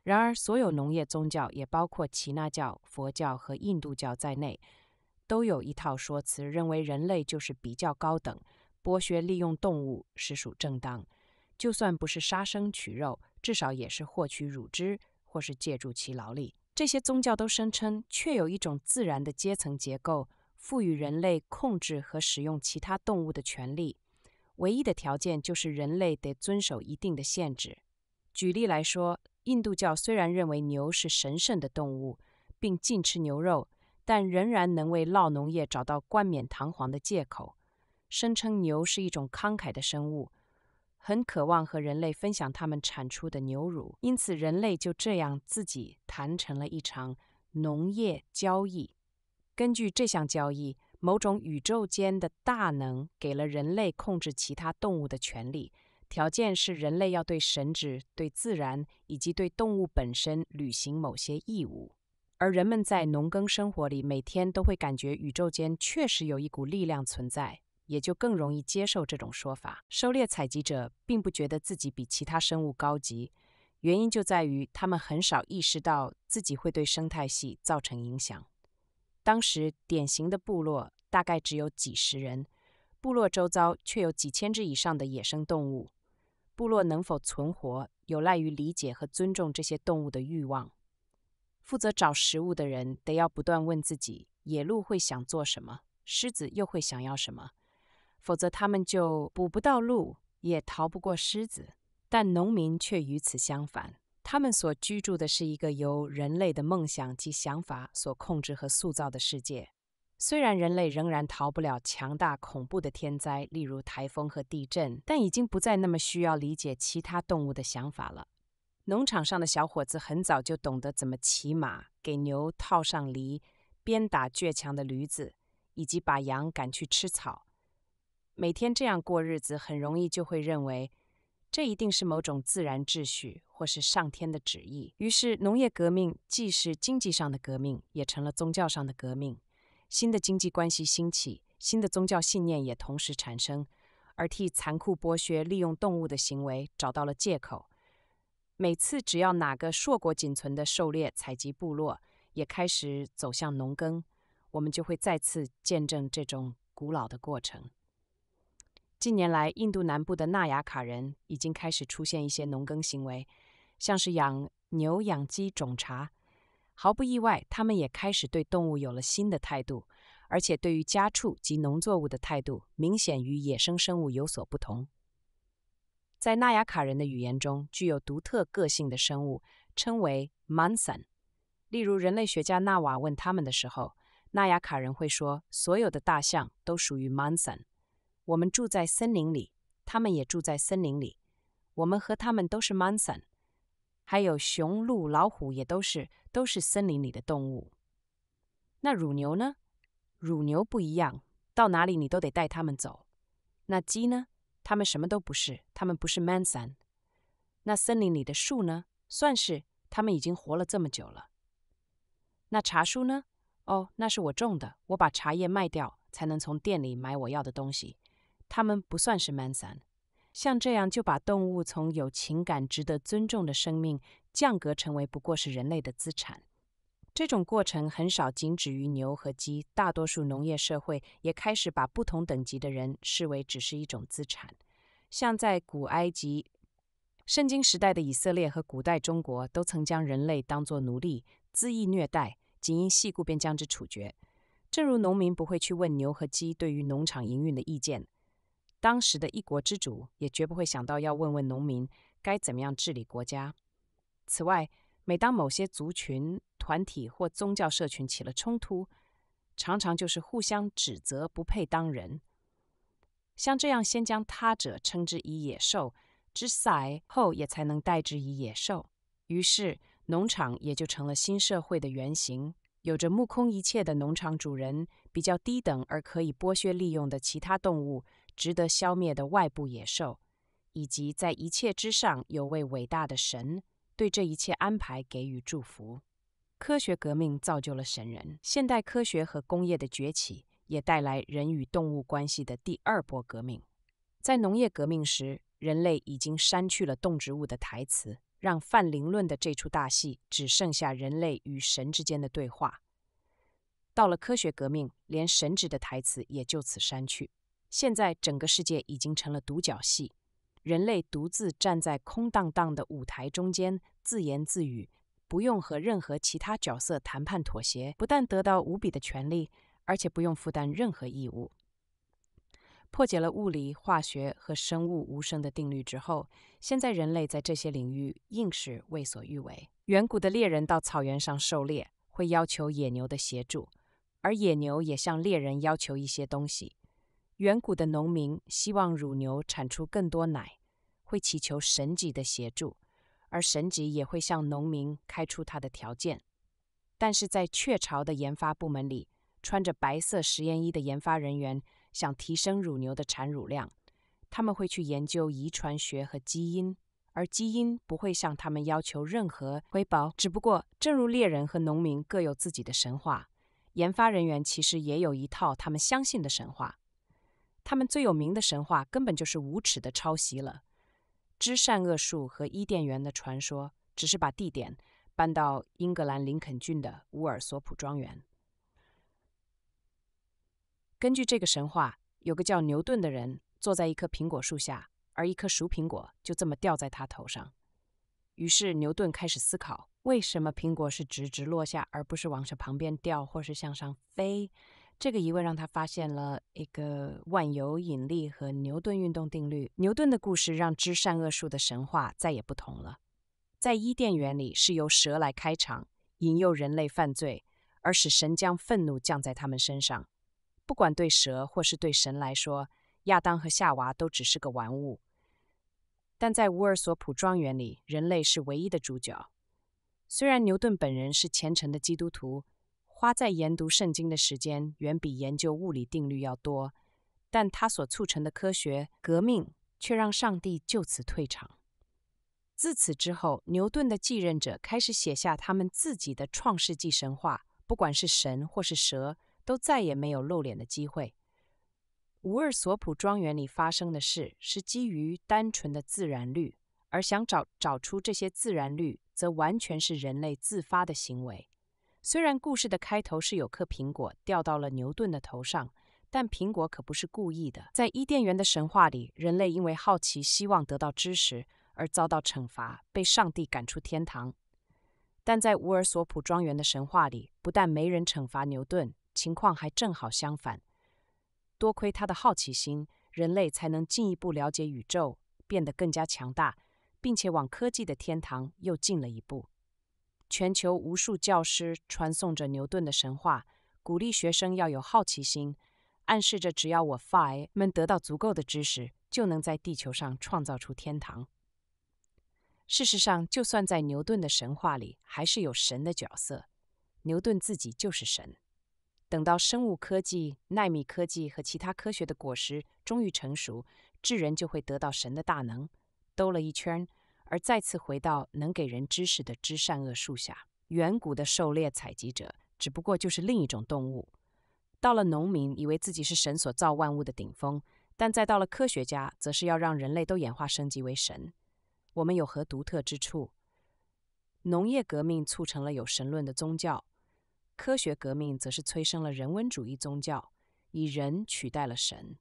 Speaker 1: 然而，所有农业宗教，也包括耆那教、佛教和印度教在内，都有一套说辞，认为人类就是比较高等，剥削利用动物实属正当。就算不是杀生取肉，至少也是获取乳汁。或是借助其劳力，这些宗教都声称，确有一种自然的阶层结构，赋予人类控制和使用其他动物的权利。唯一的条件就是人类得遵守一定的限制。举例来说，印度教虽然认为牛是神圣的动物，并禁吃牛肉，但仍然能为酪农业找到冠冕堂皇的借口，声称牛是一种慷慨的生物。很渴望和人类分享他们产出的牛乳，因此人类就这样自己谈成了一场农业交易。根据这项交易，某种宇宙间的大能给了人类控制其他动物的权利，条件是人类要对神旨、对自然以及对动物本身履行某些义务。而人们在农耕生活里，每天都会感觉宇宙间确实有一股力量存在。也就更容易接受这种说法。狩猎采集者并不觉得自己比其他生物高级，原因就在于他们很少意识到自己会对生态系造成影响。当时典型的部落大概只有几十人，部落周遭却有几千只以上的野生动物。部落能否存活，有赖于理解和尊重这些动物的欲望。负责找食物的人得要不断问自己：野鹿会想做什么？狮子又会想要什么？否则，他们就捕不到鹿，也逃不过狮子。但农民却与此相反，他们所居住的是一个由人类的梦想及想法所控制和塑造的世界。虽然人类仍然逃不了强大恐怖的天灾，例如台风和地震，但已经不再那么需要理解其他动物的想法了。农场上的小伙子很早就懂得怎么骑马，给牛套上犁，鞭打倔强的驴子，以及把羊赶去吃草。每天这样过日子，很容易就会认为这一定是某种自然秩序，或是上天的旨意。于是，农业革命既是经济上的革命，也成了宗教上的革命。新的经济关系兴起，新的宗教信念也同时产生，而替残酷剥削、利用动物的行为找到了借口。每次只要哪个硕果仅存的狩猎采集部落也开始走向农耕，我们就会再次见证这种古老的过程。近年来，印度南部的纳雅卡人已经开始出现一些农耕行为，像是养牛、养鸡、种茶。毫不意外，他们也开始对动物有了新的态度，而且对于家畜及农作物的态度，明显与野生生物有所不同。在纳雅卡人的语言中，具有独特个性的生物称为 m a n s a n 例如，人类学家纳瓦问他们的时候，纳雅卡人会说：“所有的大象都属于 m a n s a n 我们住在森林里，他们也住在森林里。我们和他们都是 m a n s a n 还有雄鹿、老虎也都是都是森林里的动物。那乳牛呢？乳牛不一样，到哪里你都得带他们走。那鸡呢？它们什么都不是，它们不是 m a n s a n 那森林里的树呢？算是，它们已经活了这么久了。那茶树呢？哦，那是我种的，我把茶叶卖掉才能从店里买我要的东西。他们不算是 m a n s n 像这样就把动物从有情感、值得尊重的生命降格成为不过是人类的资产。这种过程很少仅止于牛和鸡，大多数农业社会也开始把不同等级的人视为只是一种资产。像在古埃及、圣经时代的以色列和古代中国，都曾将人类当作奴隶，恣意虐待，仅因细故便将之处决。正如农民不会去问牛和鸡对于农场营运的意见。当时的一国之主也绝不会想到要问问农民该怎么样治理国家。此外，每当某些族群团体或宗教社群起了冲突，常常就是互相指责不配当人。像这样，先将他者称之以野兽之塞，后也才能代之以野兽。于是，农场也就成了新社会的原型，有着目空一切的农场主人，比较低等而可以剥削利用的其他动物。值得消灭的外部野兽，以及在一切之上有位伟大的神，对这一切安排给予祝福。科学革命造就了神人。现代科学和工业的崛起，也带来人与动物关系的第二波革命。在农业革命时，人类已经删去了动植物的台词，让泛灵论的这出大戏只剩下人类与神之间的对话。到了科学革命，连神职的台词也就此删去。现在整个世界已经成了独角戏，人类独自站在空荡荡的舞台中间自言自语，不用和任何其他角色谈判妥协，不但得到无比的权利，而且不用负担任何义务。破解了物理、化学和生物无声的定律之后，现在人类在这些领域硬是为所欲为。远古的猎人到草原上狩猎，会要求野牛的协助，而野牛也向猎人要求一些东西。远古的农民希望乳牛产出更多奶，会祈求神级的协助，而神级也会向农民开出他的条件。但是在雀巢的研发部门里，穿着白色实验衣的研发人员想提升乳牛的产乳量，他们会去研究遗传学和基因，而基因不会向他们要求任何回报。只不过，正如猎人和农民各有自己的神话，研发人员其实也有一套他们相信的神话。他们最有名的神话根本就是无耻的抄袭了《知善恶树》和《伊甸园》的传说，只是把地点搬到英格兰林肯郡的乌尔索普庄园。根据这个神话，有个叫牛顿的人坐在一棵苹果树下，而一颗熟苹果就这么掉在他头上。于是牛顿开始思考：为什么苹果是直直落下，而不是往着旁边掉，或是向上飞？这个疑问让他发现了一个万有引力和牛顿运动定律。牛顿的故事让知善恶术的神话再也不同了。在伊甸园里，是由蛇来开场，引诱人类犯罪，而使神将愤怒降在他们身上。不管对蛇或是对神来说，亚当和夏娃都只是个玩物。但在乌尔索普庄园里，人类是唯一的主角。虽然牛顿本人是虔诚的基督徒。花在研读圣经的时间远比研究物理定律要多，但他所促成的科学革命却让上帝就此退场。自此之后，牛顿的继任者开始写下他们自己的创世纪神话，不管是神或是蛇，都再也没有露脸的机会。伍尔索普庄园里发生的事是基于单纯的自然律，而想找找出这些自然律，则完全是人类自发的行为。虽然故事的开头是有颗苹果掉到了牛顿的头上，但苹果可不是故意的。在伊甸园的神话里，人类因为好奇、希望得到知识而遭到惩罚，被上帝赶出天堂。但在乌尔索普庄园的神话里，不但没人惩罚牛顿，情况还正好相反。多亏他的好奇心，人类才能进一步了解宇宙，变得更加强大，并且往科技的天堂又进了一步。全球无数教师传颂着牛顿的神话，鼓励学生要有好奇心，暗示着只要我 fire 们得到足够的知识，就能在地球上创造出天堂。事实上，就算在牛顿的神话里，还是有神的角色。牛顿自己就是神。等到生物科技、纳米科技和其他科学的果实终于成熟，智人就会得到神的大能。兜了一圈。而再次回到能给人知识的知善恶树下，远古的狩猎采集者只不过就是另一种动物。到了农民，以为自己是神所造万物的顶峰；但再到了科学家，则是要让人类都演化升级为神。我们有何独特之处？农业革命促成了有神论的宗教，科学革命则是催生了人文主义宗教，以人取代了神。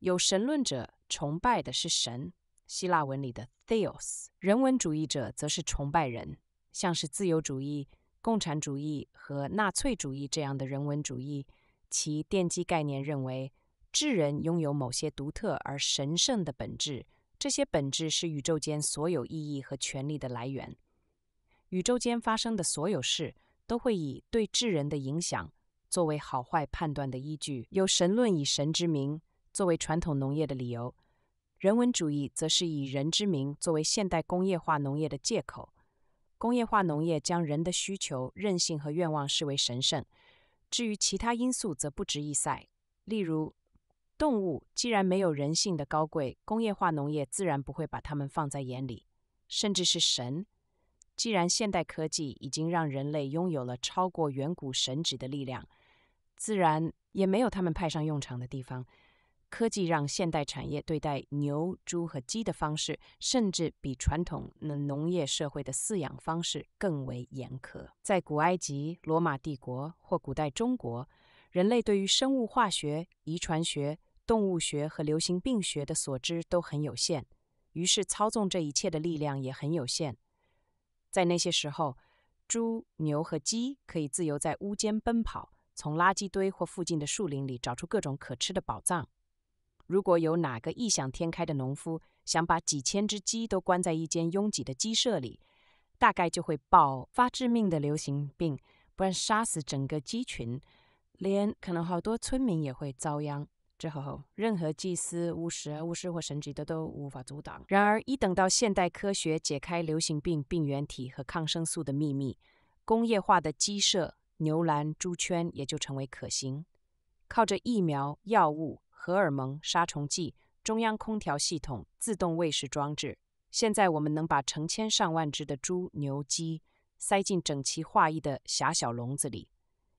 Speaker 1: 有神论者崇拜的是神。希腊文里的 Theos，人文主义者则是崇拜人，像是自由主义、共产主义和纳粹主义这样的人文主义，其奠基概念认为智人拥有某些独特而神圣的本质，这些本质是宇宙间所有意义和权力的来源。宇宙间发生的所有事都会以对智人的影响作为好坏判断的依据。有神论以神之名作为传统农业的理由。人文主义则是以人之名作为现代工业化农业的借口。工业化农业将人的需求、任性和愿望视为神圣，至于其他因素则不值一晒。例如，动物既然没有人性的高贵，工业化农业自然不会把它们放在眼里；甚至是神，既然现代科技已经让人类拥有了超过远古神祇的力量，自然也没有他们派上用场的地方。科技让现代产业对待牛、猪和鸡的方式，甚至比传统农农业社会的饲养方式更为严苛。在古埃及、罗马帝国或古代中国，人类对于生物化学、遗传学、动物学和流行病学的所知都很有限，于是操纵这一切的力量也很有限。在那些时候，猪、牛和鸡可以自由在屋间奔跑，从垃圾堆或附近的树林里找出各种可吃的宝藏。如果有哪个异想天开的农夫想把几千只鸡都关在一间拥挤的鸡舍里，大概就会爆发致命的流行病，不然杀死整个鸡群，连可能好多村民也会遭殃。之后，任何祭司、巫师、巫师或神职的都无法阻挡。然而，一等到现代科学解开流行病病原体和抗生素的秘密，工业化的鸡舍、牛栏、猪圈也就成为可行。靠着疫苗、药物。荷尔蒙杀虫剂、中央空调系统、自动喂食装置。现在，我们能把成千上万只的猪、牛、鸡塞进整齐划一的狭小笼子里，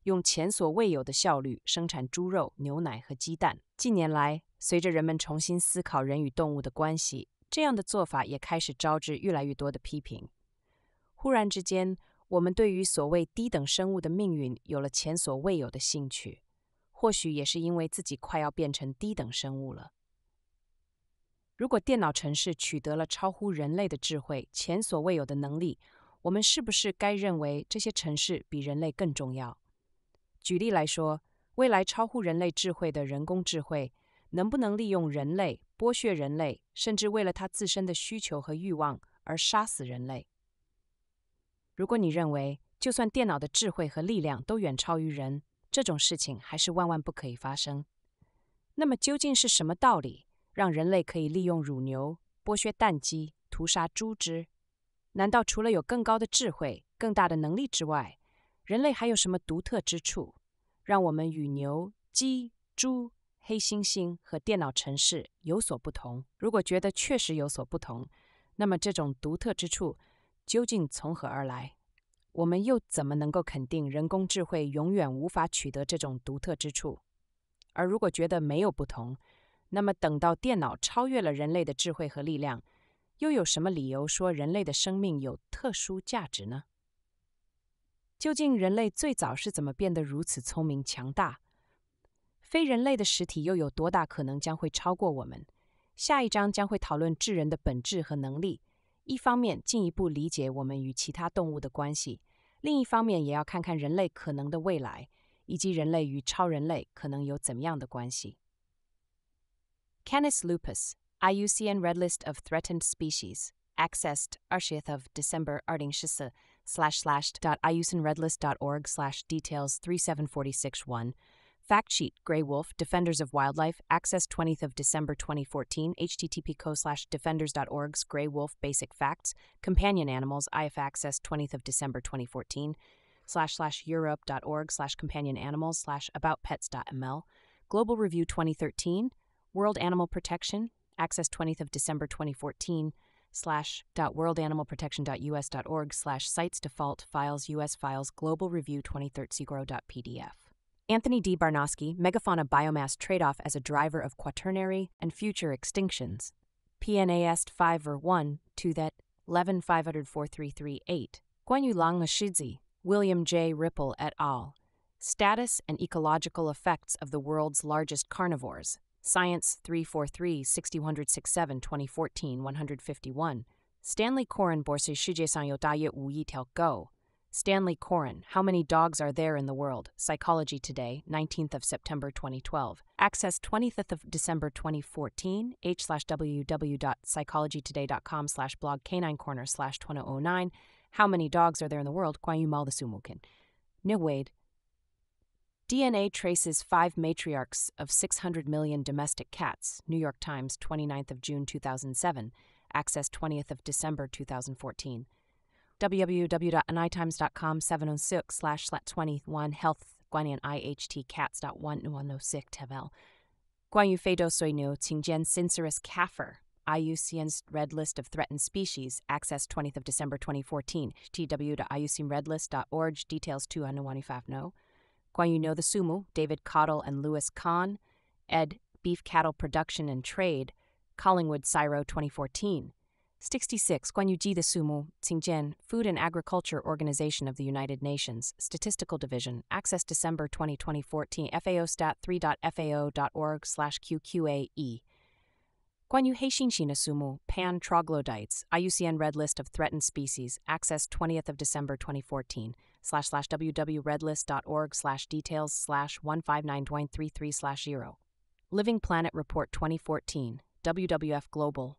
Speaker 1: 用前所未有的效率生产猪肉、牛奶和鸡蛋。近年来，随着人们重新思考人与动物的关系，这样的做法也开始招致越来越多的批评。忽然之间，我们对于所谓低等生物的命运有了前所未有的兴趣。或许也是因为自己快要变成低等生物了。如果电脑城市取得了超乎人类的智慧、前所未有的能力，我们是不是该认为这些城市比人类更重要？举例来说，未来超乎人类智慧的人工智慧，能不能利用人类、剥削人类，甚至为了他自身的需求和欲望而杀死人类？如果你认为，就算电脑的智慧和力量都远超于人，这种事情还是万万不可以发生。那么究竟是什么道理，让人类可以利用乳牛、剥削蛋鸡、屠杀猪只？难道除了有更高的智慧、更大的能力之外，人类还有什么独特之处，让我们与牛、鸡、猪、黑猩猩和电脑城市有所不同？如果觉得确实有所不同，那么这种独特之处究竟从何而来？我们又怎么能够肯定人工智慧永远无法取得这种独特之处？而如果觉得没有不同，那么等到电脑超越了人类的智慧和力量，又有什么理由说人类的生命有特殊价值呢？究竟人类最早是怎么变得如此聪明强大？非人类的实体又有多大可能将会超过我们？下一章将会讨论智人的本质和能力。一方面进一步理解我们与其他动物的关系，另一方面也要看看人类可能的未来，以及人类与超人类可能有怎么样的关系。Canis lupus, IUCN Red List of Threatened Species, accessed 20th of December 2024 slash slash dot iucnredlist.org slash details 37461 Fact sheet, Grey Wolf, Defenders of Wildlife, access 20th of December 2014, http slash defenders.org's Grey Wolf Basic Facts, Companion Animals, IF access 20th of December 2014, slash slash europe.org slash companion animals slash aboutpets.ml, Global Review 2013, World Animal Protection, access 20th of December 2014, slash dot worldanimalprotection.us.org slash sites default files us files global review 2013 pdf Anthony D. Barnosky, Megafauna Biomass Trade Off as a Driver of Quaternary and Future Extinctions, PNAS 5 or 1, to that 11504338. Guanyulang Ashidzi, William J. Ripple et al. Status and Ecological Effects of the World's Largest Carnivores, Science 343 6167 2014 151. Stanley Corin Borse Shige Sanyo Diet Go. Stanley Corin, How Many Dogs Are There in the World? Psychology Today, 19th of September 2012. Access 25th of December 2014, h slash www.psychologytoday.com slash blog canine corner slash 2009. How Many Dogs Are There in the World? Kwayumal the Sumukin. Wade. DNA traces five matriarchs of 600 million domestic cats, New York Times, 29th of June 2007, access 20th of December 2014 www.anitimes.com 706 slash slat 21 health guanyan iht cats dot one one no oh sick tevel guanyu fei do soy nu jen cincerus kaffer IUCN's Red List of Threatened Species, accessed 20th of December 2014, tw.iucnredlist.org, details on no. Guanyu No the Sumu, David Cottle and Lewis Kahn, ed. Beef Cattle Production and Trade, Collingwood Syro 2014. 66. Guanyuji the Sumu, Tsingjen, Food and Agriculture Organization of the United Nations, Statistical Division, Access December 2014, FAO Stat 3.fao.org slash QQAE. Guan Heishinshin Asumu, Pan Troglodytes, IUCN Red List of Threatened Species, Access 20th of December 2014, slash slash www.redlist.org slash details slash 159.33 slash 0. Living Planet Report 2014, WWF Global,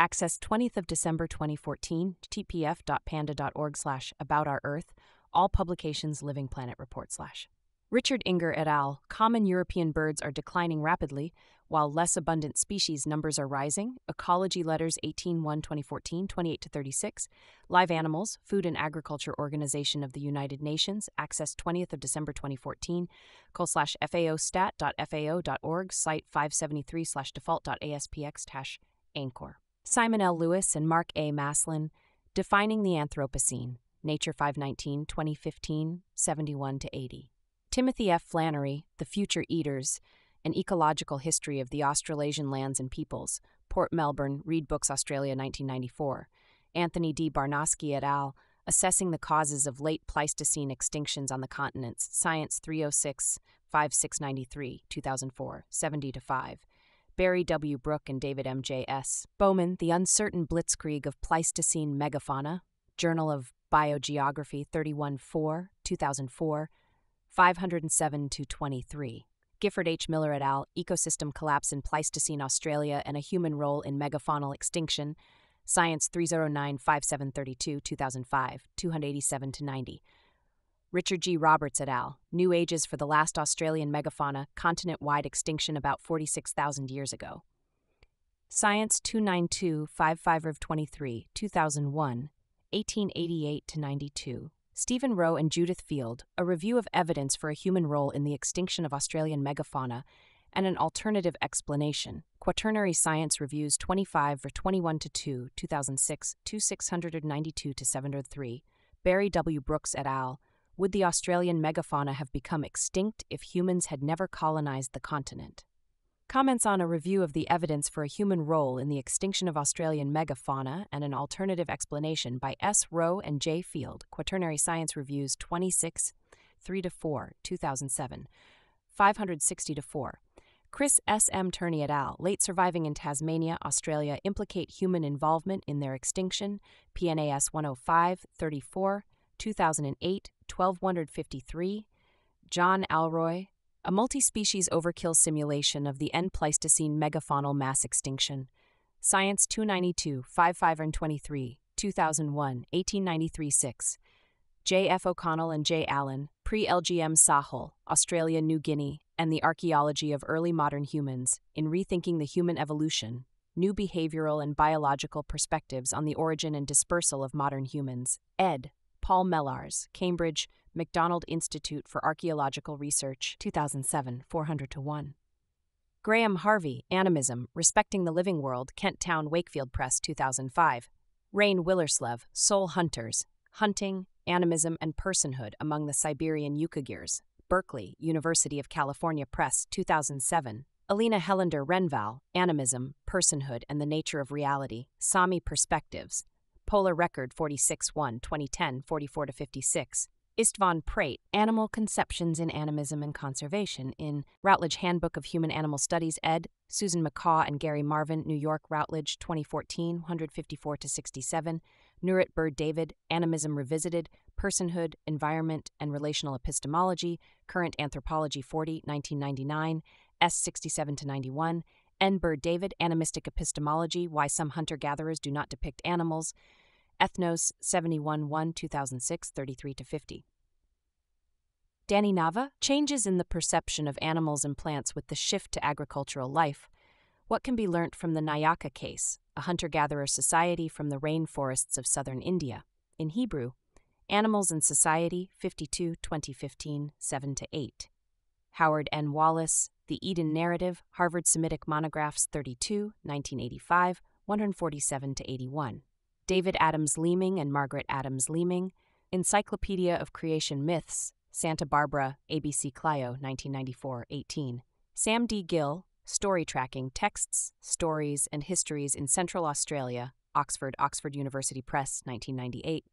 Speaker 1: Access 20th of December 2014, tpf.panda.org slash about our earth, all publications Living Planet Report slash. Richard Inger et al., common European birds are declining rapidly, while less abundant species numbers are rising. Ecology Letters 18 1 2014, 28 to 36. Live Animals, Food and Agriculture Organization of the United Nations, access 20th of December 2014. Col slash FAO stat.fao.org, site 573 slash default.aspx dash anchor. Simon L. Lewis and Mark A. Maslin, Defining the Anthropocene, Nature 519, 2015, 71 to 80. Timothy F. Flannery, The Future Eaters, An Ecological History of the Australasian Lands and Peoples, Port Melbourne, Read Books Australia 1994. Anthony D. Barnosky et al., Assessing the Causes of Late Pleistocene Extinctions on the Continents, Science 306 5693, 2004, 70 to 5. Barry W. Brook and David M. J. S. Bowman, The Uncertain Blitzkrieg of Pleistocene Megafauna, Journal of Biogeography 31 4, 2004, 507 23. Gifford H. Miller et al., Ecosystem Collapse in Pleistocene Australia and a Human Role in Megafaunal Extinction, Science 309 5732, 2005, 287 90. Richard G. Roberts et al., New Ages for the Last Australian Megafauna, Continent Wide Extinction About 46,000 Years Ago. Science 292 55 of 23, 2001, 1888 to 92. Stephen Rowe and Judith Field, A Review of Evidence for a Human Role in the Extinction of Australian Megafauna and an Alternative Explanation. Quaternary Science Reviews 25 for 21 to 2, 2006, 2692 to 703. Barry W. Brooks et al would the Australian megafauna have become extinct if humans had never colonized the continent? Comments on a review of the evidence for a human role in the extinction of Australian megafauna and an alternative explanation by S. Rowe and J. Field, Quaternary Science Reviews 26, 3 to 4, 2007, 560 to 4. Chris S. M. Turney et al., late surviving in Tasmania, Australia, implicate human involvement in their extinction, PNAS 105 34, 2008 12153, John Alroy, a multi species overkill simulation of the end Pleistocene megafaunal mass extinction, Science 292 5523, 2001 1893 6, J. F. O'Connell and J. Allen, Pre LGM Sahel, Australia New Guinea, and the Archaeology of Early Modern Humans in Rethinking the Human Evolution New Behavioral and Biological Perspectives on the Origin and Dispersal of Modern Humans, ed. Paul Mellars, Cambridge, MacDonald Institute for Archaeological Research, 2007, 400 to 1. Graham Harvey, Animism, Respecting the Living World, Kent Town, Wakefield Press, 2005. Rain Willerslev, Soul Hunters, Hunting, Animism, and Personhood Among the Siberian Yukagirs, Berkeley, University of California Press, 2007. Alina Hellander Renval, Animism, Personhood, and the Nature of Reality, Sami Perspectives, Polar Record 1, 2010, 44 to 56. Istvan Prate, Animal Conceptions in Animism and Conservation, in Routledge Handbook of Human Animal Studies, ed. Susan McCaw and Gary Marvin, New York, Routledge, 2014, 154 to 67. Nurit Bird David, Animism Revisited, Personhood, Environment, and Relational Epistemology, Current Anthropology 40, 1999, S. 67 to 91. N. Bird David, Animistic Epistemology Why Some Hunter Gatherers Do Not Depict Animals, Ethnos 71 1 2006 33 50. Danny Nava changes in the perception of animals and plants with the shift to agricultural life. What can be learnt from the Nayaka case, a hunter gatherer society from the rainforests of southern India, in Hebrew, Animals and Society 52 2015 7 8. Howard N. Wallace, The Eden Narrative, Harvard Semitic Monographs 32 1985 147 81. David Adams Leeming and Margaret Adams Leeming, Encyclopedia of Creation Myths, Santa Barbara, ABC Clio, 1994 18. Sam D. Gill, Story Tracking Texts, Stories, and Histories in Central Australia, Oxford, Oxford University Press, 1998.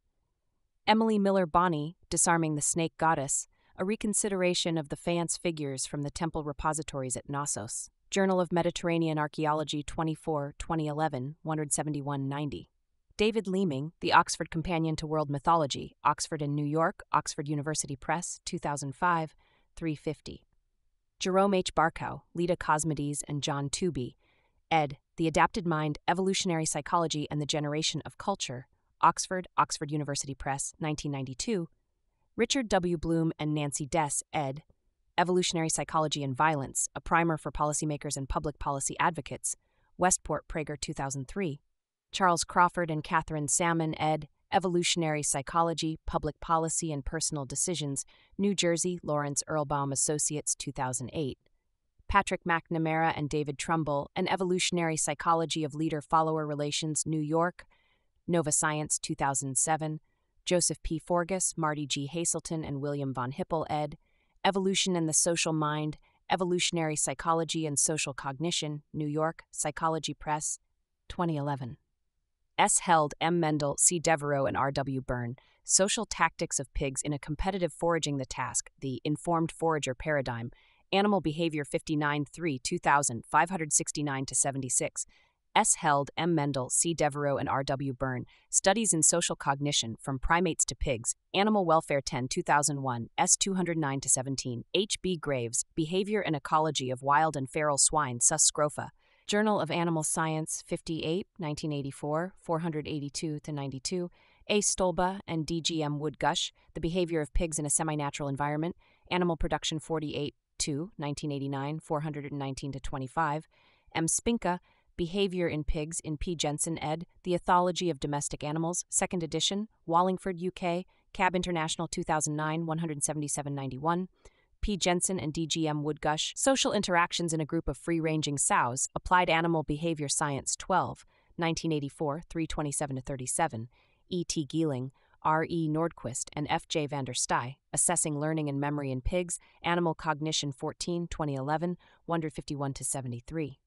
Speaker 1: Emily Miller Bonney, Disarming the Snake Goddess, a reconsideration of the faience figures from the temple repositories at Knossos, Journal of Mediterranean Archaeology 24, 2011, 171 David Leeming, The Oxford Companion to World Mythology, Oxford and New York, Oxford University Press, 2005, 350. Jerome H. Barkow, Leda Cosmides and John Tooby, ed. The Adapted Mind, Evolutionary Psychology and the Generation of Culture, Oxford, Oxford University Press, 1992. Richard W. Bloom and Nancy Dess, ed. Evolutionary Psychology and Violence, A Primer for Policymakers and Public Policy Advocates, Westport Prager 2003. Charles Crawford and Catherine Salmon, ed. Evolutionary Psychology, Public Policy and Personal Decisions, New Jersey, Lawrence Earlbaum Associates, 2008. Patrick McNamara and David Trumbull, An Evolutionary Psychology of Leader Follower Relations, New York, Nova Science, 2007. Joseph P. Forgas, Marty G. Hazelton, and William von Hippel, ed. Evolution and the Social Mind, Evolutionary Psychology and Social Cognition, New York, Psychology Press, 2011. S. Held, M. Mendel, C. Devereaux, and R. W. Byrne, Social Tactics of Pigs in a Competitive Foraging the Task, The Informed Forager Paradigm, Animal Behavior 59 3, 2000, 569 76. S. Held, M. Mendel, C. Devereaux, and R. W. Byrne, Studies in Social Cognition From Primates to Pigs, Animal Welfare 10, 2001, S. 209 17, H. B. Graves, Behavior and Ecology of Wild and Feral Swine, Sus. scrofa, Journal of Animal Science 58, 1984, 482 to 92, A. Stolba and D.G.M. Woodgush, The Behavior of Pigs in a Semi Natural Environment, Animal Production 48, 2, 1989, 419 to 25, M. Spinka, Behavior in Pigs in P. Jensen ed., The Ethology of Domestic Animals, 2nd edition, Wallingford, UK, Cab International 2009, 17791, P. Jensen and DGM Woodgush, Social Interactions in a Group of Free Ranging Sows, Applied Animal Behavior Science 12, 1984, 327 37, E. T. Geeling, R. E. Nordquist, and F. J. van der Stey, Assessing Learning and Memory in Pigs, Animal Cognition 14, 2011, 151 73.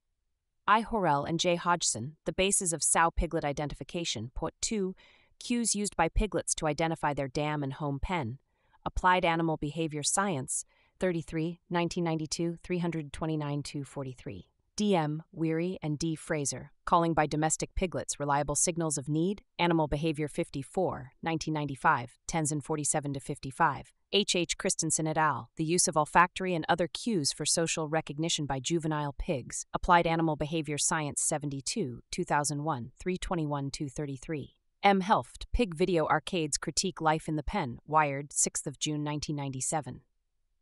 Speaker 1: I. Horrell and J. Hodgson, The Bases of Sow Piglet Identification, Port 2, Cues Used by Piglets to Identify Their Dam and Home Pen, Applied Animal Behavior Science, 33, 1992, 329 243. DM Weary and D Fraser, calling by domestic piglets, reliable signals of need, animal behavior 54, 1995, and 47 to 55. H. H. Christensen et al., The Use of Olfactory and Other Cues for Social Recognition by Juvenile Pigs, Applied Animal Behavior Science 72, 2001, 321 33. M. Helft, Pig Video Arcades Critique Life in the Pen, Wired, 6th of June 1997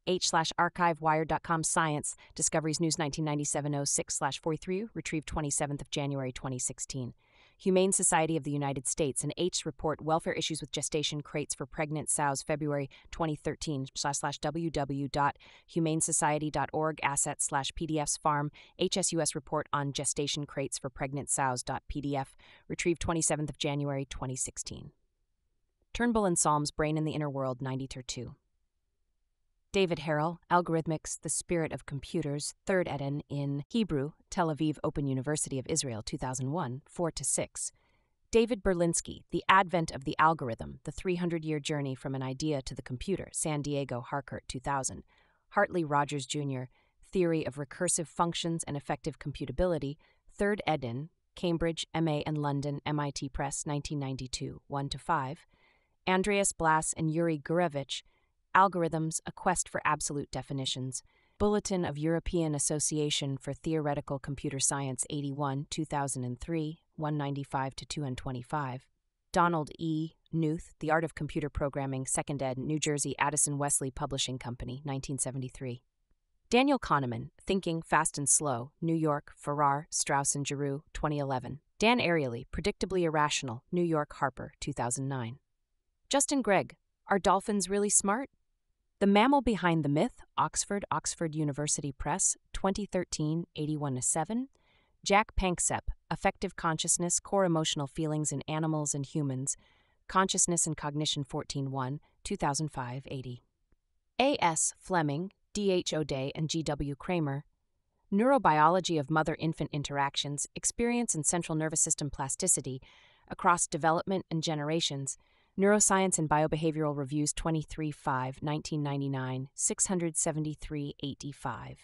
Speaker 1: h slash archive wired.com science discoveries news 1997-06 slash 43 retrieved 27th of january 2016 humane society of the united states and h report welfare issues with gestation crates for pregnant sows february 2013 slash slash www.humanesociety.org asset slash pdfs farm hsus report on gestation crates for pregnant pdf retrieved 27th of january 2016 turnbull and psalms brain in the inner world 92 2 David Harrell, Algorithmics, The Spirit of Computers, 3rd Eden in Hebrew, Tel Aviv Open University of Israel, 2001, 4 to 6. David Berlinsky, The Advent of the Algorithm, The 300 Year Journey from an Idea to the Computer, San Diego Harcourt, 2000. Hartley Rogers Jr., Theory of Recursive Functions and Effective Computability, 3rd Eden, Cambridge, MA and London, MIT Press, 1992, 1 to 5. Andreas Blass and Yuri Gurevich, Algorithms, A Quest for Absolute Definitions, Bulletin of European Association for Theoretical Computer Science 81, 2003, 195 to 225. Donald E. Newth, The Art of Computer Programming, 2nd ed., New Jersey, Addison Wesley Publishing Company, 1973. Daniel Kahneman, Thinking Fast and Slow, New York, Farrar, Strauss and Giroux, 2011. Dan Ariely, Predictably Irrational, New York, Harper, 2009. Justin Gregg, Are Dolphins Really Smart? The Mammal Behind the Myth, Oxford, Oxford University Press, 2013, 81 7. Jack Panksepp, Affective Consciousness, Core Emotional Feelings in Animals and Humans, Consciousness and Cognition 14, 1, 2005 80. A.S. Fleming, D.H. O'Day, and G.W. Kramer. Neurobiology of Mother Infant Interactions, Experience and Central Nervous System Plasticity Across Development and Generations, Neuroscience and Biobehavioral Reviews 23 5, 1999, 673 85.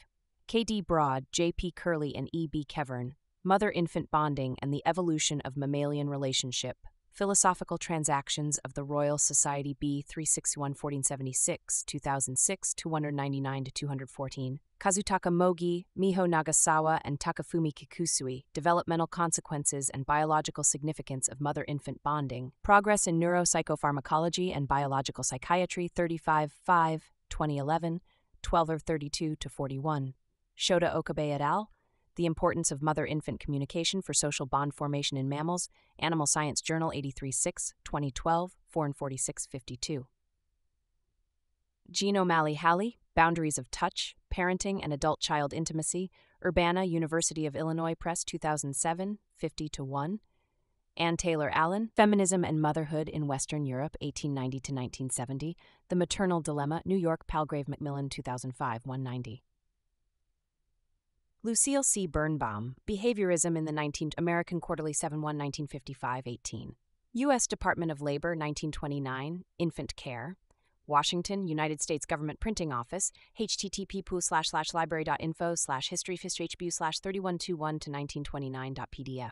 Speaker 1: K.D. Broad, J.P. Curley, and E.B. Kevern, Mother Infant Bonding and the Evolution of Mammalian Relationship, Philosophical Transactions of the Royal Society B 361 1476, 2006, 299 to 214. Kazutaka Mogi, Miho Nagasawa, and Takafumi Kikusui, Developmental Consequences and Biological Significance of Mother Infant Bonding, Progress in Neuropsychopharmacology and Biological Psychiatry, 35 5, 2011, 12 or 32 to 41. Shota Okabe et al., the Importance of Mother Infant Communication for Social Bond Formation in Mammals, Animal Science Journal 836, 2012, 4 and 46, 52. Jean O'Malley Halley, Boundaries of Touch, Parenting and Adult Child Intimacy, Urbana, University of Illinois Press 2007, 50 to 1. Anne Taylor Allen, Feminism and Motherhood in Western Europe, 1890 to 1970, The Maternal Dilemma, New York, Palgrave Macmillan, 2005, 190. Lucille C. Birnbaum, Behaviorism in the 19, American Quarterly 71, 1955 18. U.S. Department of Labor, 1929, Infant Care. Washington, United States Government Printing Office, http poo slash slash library.info slash history hbu slash 3121 to 1929.pdf.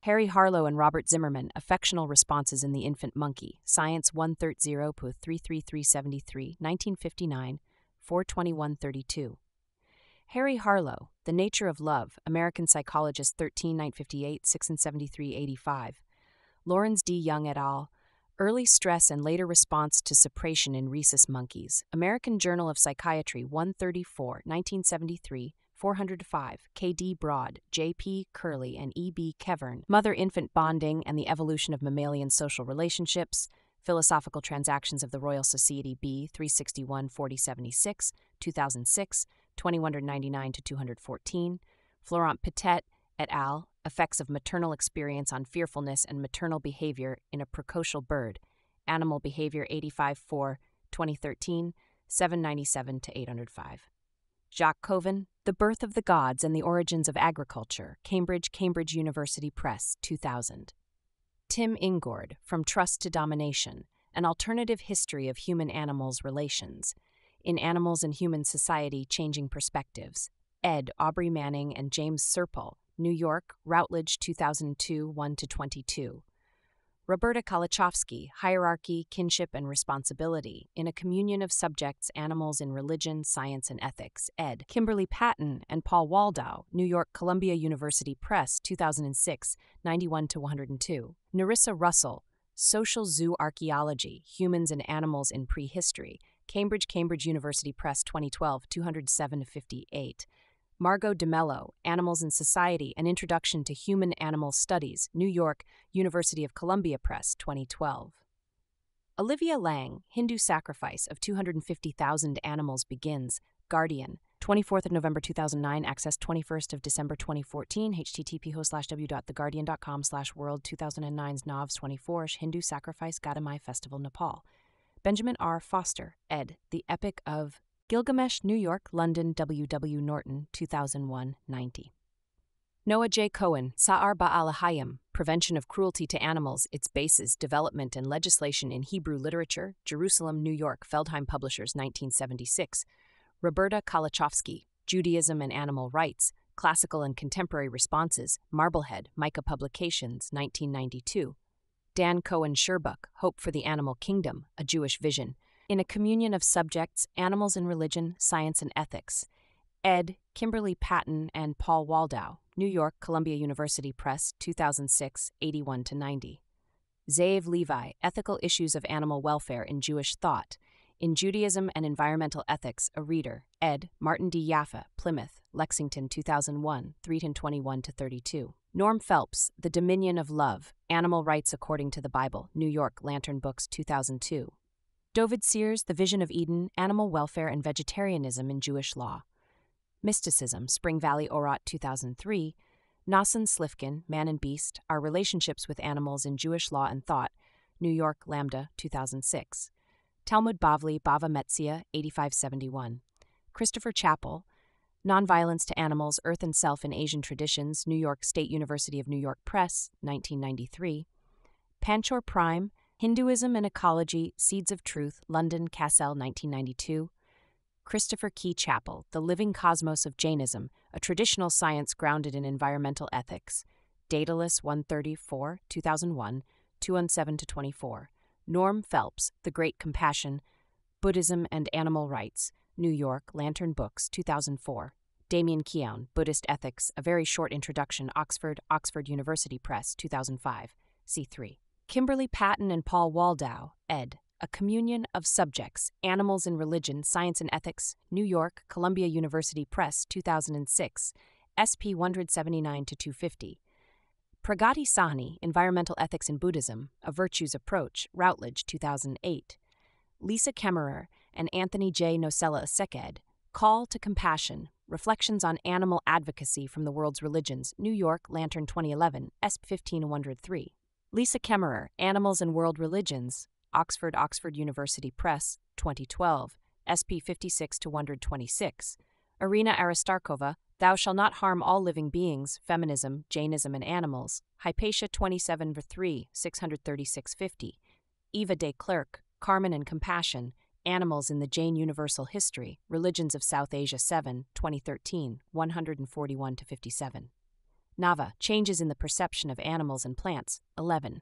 Speaker 1: Harry Harlow and Robert Zimmerman, Affectional Responses in the Infant Monkey, Science 130 poo 33373, 1959, 42132. Harry Harlow, The Nature of Love, American Psychologist 13958, 6 and 7385. Lawrence D. Young et al., Early Stress and Later Response to Suppression in Rhesus Monkeys, American Journal of Psychiatry 134, 1973, 405, K.D. Broad, J.P. Curley, and E.B. Kevern, Mother Infant Bonding and the Evolution of Mammalian Social Relationships, Philosophical Transactions of the Royal Society B, 361 4076, 2006, 2199 to 214, Florent Pitet et al., Effects of Maternal Experience on Fearfulness and Maternal Behavior in a Precocial Bird, Animal Behavior 85 4, 2013, 797 to 805. Jacques Coven, The Birth of the Gods and the Origins of Agriculture, Cambridge, Cambridge University Press, 2000. Tim Ingord, From Trust to Domination An Alternative History of Human Animals Relations, in Animals and Human Society Changing Perspectives, ed. Aubrey Manning and James Serpel, New York, Routledge 2002 1 22. Roberta Kalachowski, Hierarchy, Kinship, and Responsibility in a Communion of Subjects, Animals in Religion, Science, and Ethics, ed. Kimberly Patton and Paul Waldau, New York, Columbia University Press, 2006, 91 102. Narissa Russell, Social Zoo Archaeology, Humans and Animals in Prehistory, Cambridge, Cambridge University Press, 2012, 207 58. Margot DeMello, Animals and Society An Introduction to Human Animal Studies, New York, University of Columbia Press, 2012. Olivia Lang, Hindu Sacrifice of 250,000 Animals Begins, Guardian, 24th of November 2009, access 21st of December 2014, http slash w.theguardian.com slash world 2009's Navs 24 Hindu Sacrifice Gadamai Festival, Nepal. Benjamin R. Foster, ed., The Epic of Gilgamesh, New York, London, W. W. Norton, 2001 90. Noah J. Cohen, Sa'ar Ba'al Hayim, Prevention of Cruelty to Animals, Its Bases, Development and Legislation in Hebrew Literature, Jerusalem, New York, Feldheim Publishers, 1976. Roberta Kalachowski, Judaism and Animal Rights, Classical and Contemporary Responses, Marblehead, Micah Publications, 1992. Dan Cohen Sherbuck, Hope for the Animal Kingdom, A Jewish Vision, in a communion of subjects, animals in religion, science, and ethics. Ed, Kimberly Patton, and Paul Waldau, New York, Columbia University Press, 2006, 81 to 90. Zave Levi, Ethical Issues of Animal Welfare in Jewish Thought, in Judaism and Environmental Ethics, a reader, ed. Martin D. Yaffa, Plymouth, Lexington, 2001, 321 to 32. Norm Phelps, The Dominion of Love, Animal Rights According to the Bible, New York, Lantern Books, 2002. Dovid Sears, The Vision of Eden, Animal Welfare and Vegetarianism in Jewish Law. Mysticism, Spring Valley Orat, 2003. Nassen Slifkin, Man and Beast, Our Relationships with Animals in Jewish Law and Thought, New York, Lambda, 2006. Talmud Bavli, Bava Metzia, 8571. Christopher Chappell, Nonviolence to Animals, Earth and Self in Asian Traditions, New York State University of New York Press, 1993. Panchor Prime, Hinduism and Ecology, Seeds of Truth, London, Cassell, 1992. Christopher Key Chappell, The Living Cosmos of Jainism, a traditional science grounded in environmental ethics, Dataless 134, 2001, 217 24. Norm Phelps, The Great Compassion, Buddhism and Animal Rights, New York, Lantern Books, 2004. Damien Keown, Buddhist Ethics, A Very Short Introduction, Oxford, Oxford University Press, 2005, C3. Kimberly Patton and Paul Waldow, ed. A Communion of Subjects, Animals in Religion, Science and Ethics, New York, Columbia University Press, 2006, SP 179 250. Pragati Sahni, Environmental Ethics in Buddhism, A Virtues Approach, Routledge, 2008. Lisa Kemmerer and Anthony J. Nocella Seked, Call to Compassion, Reflections on Animal Advocacy from the World's Religions, New York, Lantern 2011, ESP 15103. Lisa Kemmerer, Animals and World Religions, Oxford, Oxford University Press, 2012, SP 56 to 126. Irina Aristarkova, Thou Shall Not Harm All Living Beings, Feminism, Jainism and Animals, Hypatia 27 3, 636.50, Eva de Klerk, Carmen and Compassion, Animals in the Jain Universal History, Religions of South Asia 7, 2013, 141 57. Nava, Changes in the Perception of Animals and Plants, 11.